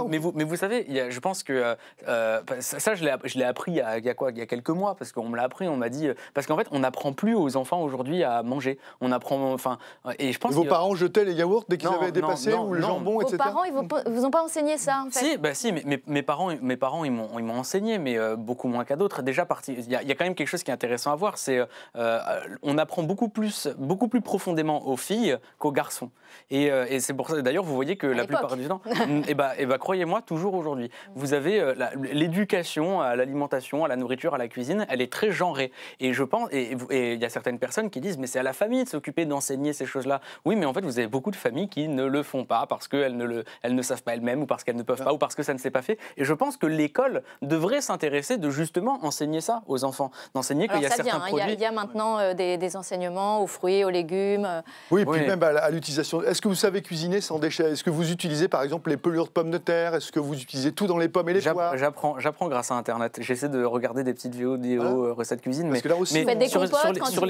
Speaker 3: mais, vous, mais vous savez, je pense que euh, bah, ça, je l'ai appris il y, a, quoi Il y a quelques mois, parce qu'on me l'a appris, on m'a dit. Parce qu'en fait, on n'apprend plus aux enfants aujourd'hui à manger. On apprend, enfin, et je pense. vos parents
Speaker 2: jetaient les yaourts dès qu'ils avaient dépassé ou le jambon,
Speaker 3: etc. Vos parents,
Speaker 1: ils vous, vous ont pas enseigné ça en fait. Si,
Speaker 3: bah si, mais mes, parents, mes parents, ils m'ont enseigné, mais beaucoup moins qu'à d'autres. Déjà, il y, a quand même quelque chose qui intéressant à voir, c'est qu'on euh, on apprend beaucoup plus, beaucoup plus profondément aux filles qu'aux garçons. Et, euh, c'est pour ça, d'ailleurs, vous voyez que la plupart du temps, et bah, et eh ben bah, croyez-moi, toujours aujourd'hui, vous avez euh, l'éducation à l'alimentation, à la nourriture, à la cuisine, elle est très genrée. Et je pense, et il y a certaines personnes qui disent, mais c'est à la famille de s'occuper d'enseigner ces choses-là. Oui, mais en fait, vous avez beaucoup de familles qui ne le font pas parce qu'elles ne, le, elles ne savent pas elles-mêmes ou parce qu'elles ne peuvent pas ou parce que ça ne s'est pas fait. Et je pense que l'école devrait s'intéresser de justement enseigner ça aux enfants, d'enseigner il
Speaker 1: y a maintenant euh, des, enseignements aux fruits, aux légumes. Euh.
Speaker 2: Oui, et puis même à, l'utilisation. Est-ce que vous savez cuisiner sans déchets Est-ce que vous utilisez par exemple les pelures de pommes de terre Est-ce que vous utilisez tout dans les pommes et les poires
Speaker 3: J'apprends, j'apprends grâce à Internet. J'essaie de regarder des petites vidéos, des euh, recettes cuisine. mais, là aussi, des sur, sur,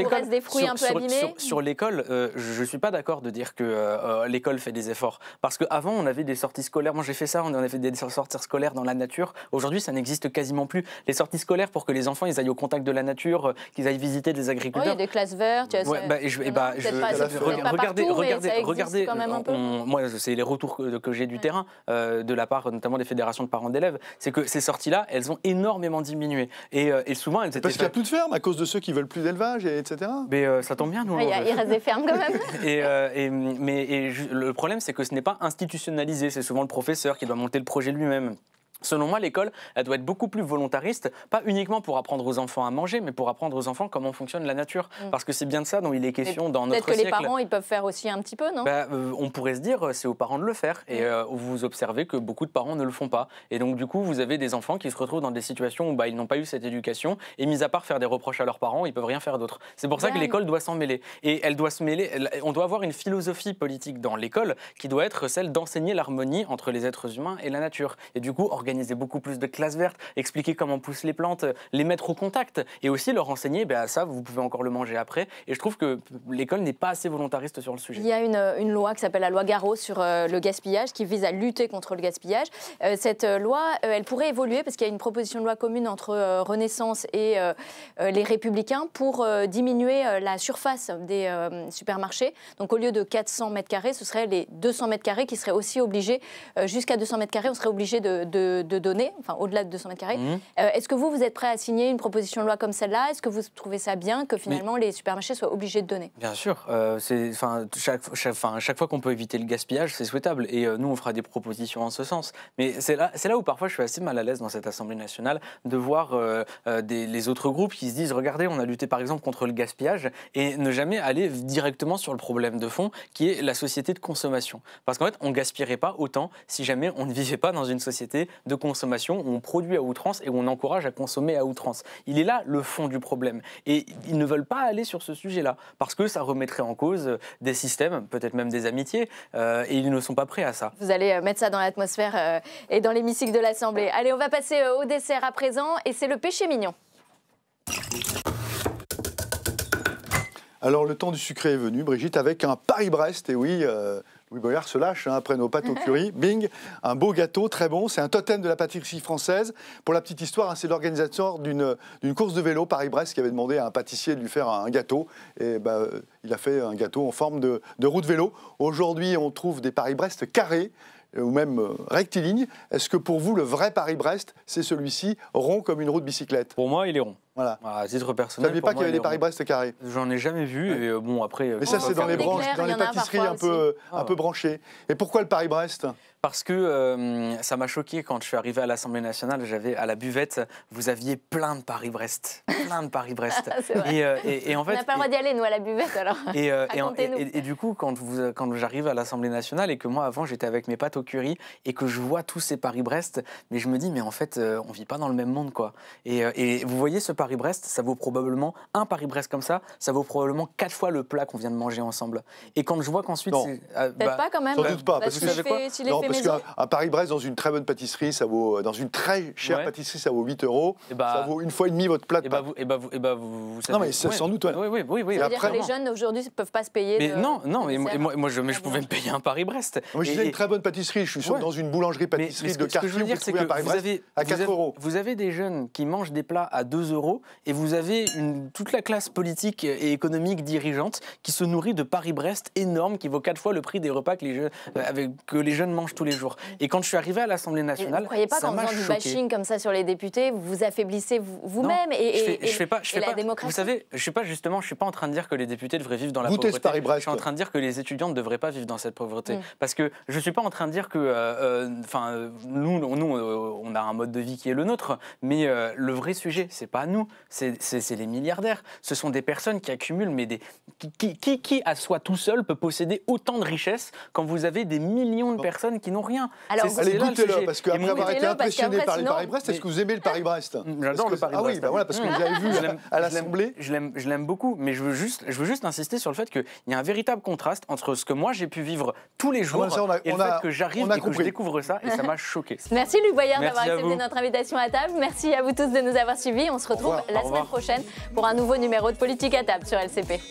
Speaker 3: quand des fruits un peu abîmés. Sur, l'école, je ne suis pas d'accord de dire que l'école fait des efforts. Parce qu'avant, on avait des sorties scolaires. Moi, j'ai fait ça. On avait des sorties scolaires dans la nature. Aujourd'hui, ça n'existe quasiment plus. Les sorties scolaires pour que les enfants ils aillent au contact de la nature euh, qu'ils aillent visiter des agriculteurs. il y a bah, bah,
Speaker 1: des classes vertes. Ouais, regardez, regardez, regardez.
Speaker 3: moi, c'est les retours que, j'ai du terrain, euh, de la part notamment des fédérations de parents d'élèves, c'est que ces sorties-là, elles ont énormément diminué. Et, euh, et souvent, Parce qu'il n'y a plus
Speaker 2: de fermes à cause de ceux qui veulent plus d'élevage, etc. Mais ça tombe
Speaker 3: bien, nous. il reste
Speaker 1: des fermes quand même.
Speaker 3: et, et, mais le problème, c'est que ce n'est pas institutionnalisé. C'est souvent le professeur qui doit monter le projet lui-même. Selon moi, l'école, elle doit être beaucoup plus volontariste, pas uniquement pour apprendre aux enfants à manger, mais pour apprendre aux enfants comment fonctionne la nature. Mm. Parce que c'est bien de ça dont il est question dans notre siècle. Peut-être que les parents,
Speaker 1: ils peuvent faire aussi un petit peu, non bah,
Speaker 3: euh, On pourrait se dire, euh, c'est aux parents de le faire. Et mm. euh, vous observez que beaucoup de parents ne le font pas. Et donc, du coup, vous avez des enfants qui se retrouvent dans des situations où bah, ils n'ont pas eu cette éducation. Et mis à part faire des reproches à leurs parents, ils peuvent rien faire d'autre. C'est pour ça que l'école doit s'en mêler. Et elle doit se mêler. on doit avoir une philosophie politique dans l'école qui doit être celle d'enseigner l'harmonie entre les êtres humains et la nature. Et du coup, organiser beaucoup plus de classes vertes, expliquer comment poussent les plantes, euh, les mettre au contact et aussi leur enseigner, ben, ça, vous pouvez encore le manger après. Et je trouve que l'école n'est pas assez volontariste sur le sujet. Il
Speaker 1: y a une, loi qui s'appelle la loi Garot sur euh, le gaspillage qui vise à lutter contre le gaspillage. Euh, cette loi, elle pourrait évoluer parce qu'il y a une proposition de loi commune entre Renaissance et les Républicains pour diminuer la surface des supermarchés. Donc au lieu de 400 mètres carrés, ce serait les 200 mètres carrés qui seraient aussi obligés, jusqu'à 200 mètres carrés, on serait obligé de de données, enfin au-delà de 200 mètres carrés. Mhm. Euh, est-ce que vous, vous êtes prêt à signer une proposition de loi comme celle-là Est-ce que vous trouvez ça bien que finalement les supermarchés soient obligés de donner
Speaker 3: Bien sûr. Euh, c'est enfin, chaque, chaque fois qu'on peut éviter le gaspillage, c'est souhaitable. Et euh, nous, on fera des propositions en ce sens. Mais c'est là, là où parfois je suis assez mal à l'aise dans cette Assemblée nationale de voir des, les autres groupes qui se disent regardez, on a lutté par exemple contre le gaspillage et ne jamais aller directement sur le problème de fond qui est la société de consommation. Parce qu'en fait, on gaspillerait pas autant si jamais on ne vivait pas dans une société de consommation, on produit à outrance et on encourage à consommer à outrance. Il est là le fond du problème. Et ils ne veulent pas aller sur ce sujet-là, parce que ça remettrait en cause euh, des systèmes, peut-être même des amitiés, euh, et ils ne sont pas prêts à ça.
Speaker 1: Vous allez euh, mettre ça dans l'atmosphère et dans l'hémicycle de l'Assemblée. Allez, on va passer au dessert à présent, et c'est le péché mignon.
Speaker 2: Alors le temps du sucré est venu, Brigitte, avec un Paris-Brest, et oui, oui, Boyard se lâche, hein, après nos pâtes au curry, bing, un beau gâteau, très bon, c'est un totem de la pâtisserie française. Pour la petite histoire, hein, c'est l'organisateur d'une course de vélo Paris-Brest qui avait demandé à un pâtissier de lui faire un, gâteau, et bah, euh, il a fait un gâteau en forme de, de roue de vélo. Aujourd'hui, on trouve des Paris-Brest carrés, ou même euh, rectiligne. Est-ce que pour vous, le vrai Paris-Brest, c'est celui-ci, rond comme une roue de bicyclette Pour moi, il est rond. Voilà. À titre personnel. Vous ne pas qu'il y avait des Paris-Brest carrés J'en ai jamais
Speaker 3: vu. Euh, bon, après. Mais ça, euh, c'est dans les branches, dans les pâtisseries un peu, un peu ah. branchées. Et pourquoi le Paris-Brest parce que euh, ça m'a choqué quand je suis arrivé à l'Assemblée nationale, j'avais à la buvette, vous aviez plein de Paris-Brest. Plein de Paris-Brest. Ah, euh, et, en fait, On n'a pas
Speaker 1: le droit d'y aller, nous, à la buvette, alors. Euh, et,
Speaker 3: et du coup, quand, quand j'arrive à l'Assemblée nationale et que moi, avant, j'étais avec mes pâtes au curry et que je vois tous ces Paris-Brest, mais je me dis, mais en fait, on vit pas dans le même monde, quoi. Et, vous voyez, ce Paris-Brest, ça vaut probablement, un Paris-Brest comme ça, ça vaut probablement quatre fois le plat qu'on vient de manger ensemble. Et quand je vois qu'ensuite. Peut-être bah, pas quand même. Bah, pas, parce que tu parce
Speaker 2: qu'à Paris-Brest, dans une très bonne pâtisserie, ça vaut, euh, dans une très chère pâtisserie, ça vaut 8 euros. Eh bah, ça vaut une fois et demie votre plat et et eh bah, vous, eh bah, savez, Non, mais sans doute. Oui, oui, oui. dire que les
Speaker 1: jeunes aujourd'hui ne peuvent pas se payer. non, non, mais moi,
Speaker 2: je, mais ah je pouvais me payer un Paris-Brest. Moi, je disais une très bonne pâtisserie. Je suis dans une boulangerie-pâtisserie de quartier, Paris-Brest
Speaker 3: à 4 euros. Vous avez des jeunes qui mangent des plats à 2 euros et vous avez toute la classe politique et économique dirigeante qui se nourrit de Paris-Brest énorme qui vaut 4 fois le prix des repas que les jeunes euh, mangent tous les jours. Et quand je suis arrivé à l'Assemblée nationale, vous ne croyez pas qu'en faisant du bashing
Speaker 1: comme ça sur les députés, vous vous affaiblissez vous-même et, je fais, pas, je fais la démocratie Vous
Speaker 3: savez, je suis pas justement, je suis pas en train de dire que les députés devraient vivre dans la pauvreté. Je suis en train de dire que les étudiants ne devraient pas vivre dans cette pauvreté, mm. parce que je suis pas en train de dire que, euh, euh, enfin, nous, nous, euh, on a un mode de vie qui est le nôtre, mais le vrai sujet, c'est pas nous, c'est les milliardaires. Ce sont des personnes qui accumulent, mais des qui, qui, qui, qui à soi tout seul peut posséder autant de richesses quand vous avez des millions de personnes qui n'ont rien. Alors, allez, écoutez-le, parce qu'après avoir été impressionné par le Paris-Brest, est-ce que vous aimez le Paris-Brest J'adore le Paris-Brest. Ah oui, bah parce que vous avez vu à l'Assemblée. Je l'aime beaucoup, mais je veux juste, insister sur le fait qu'il y a un véritable contraste entre ce que moi j'ai pu vivre tous les ah jours et le fait que j'arrive et que je découvre ça, et ça m'a choqué.
Speaker 1: Merci Luc d'avoir accepté notre invitation à table. Merci à vous tous de nous avoir suivis. On se retrouve la semaine prochaine pour un nouveau numéro de Politique à table sur LCP.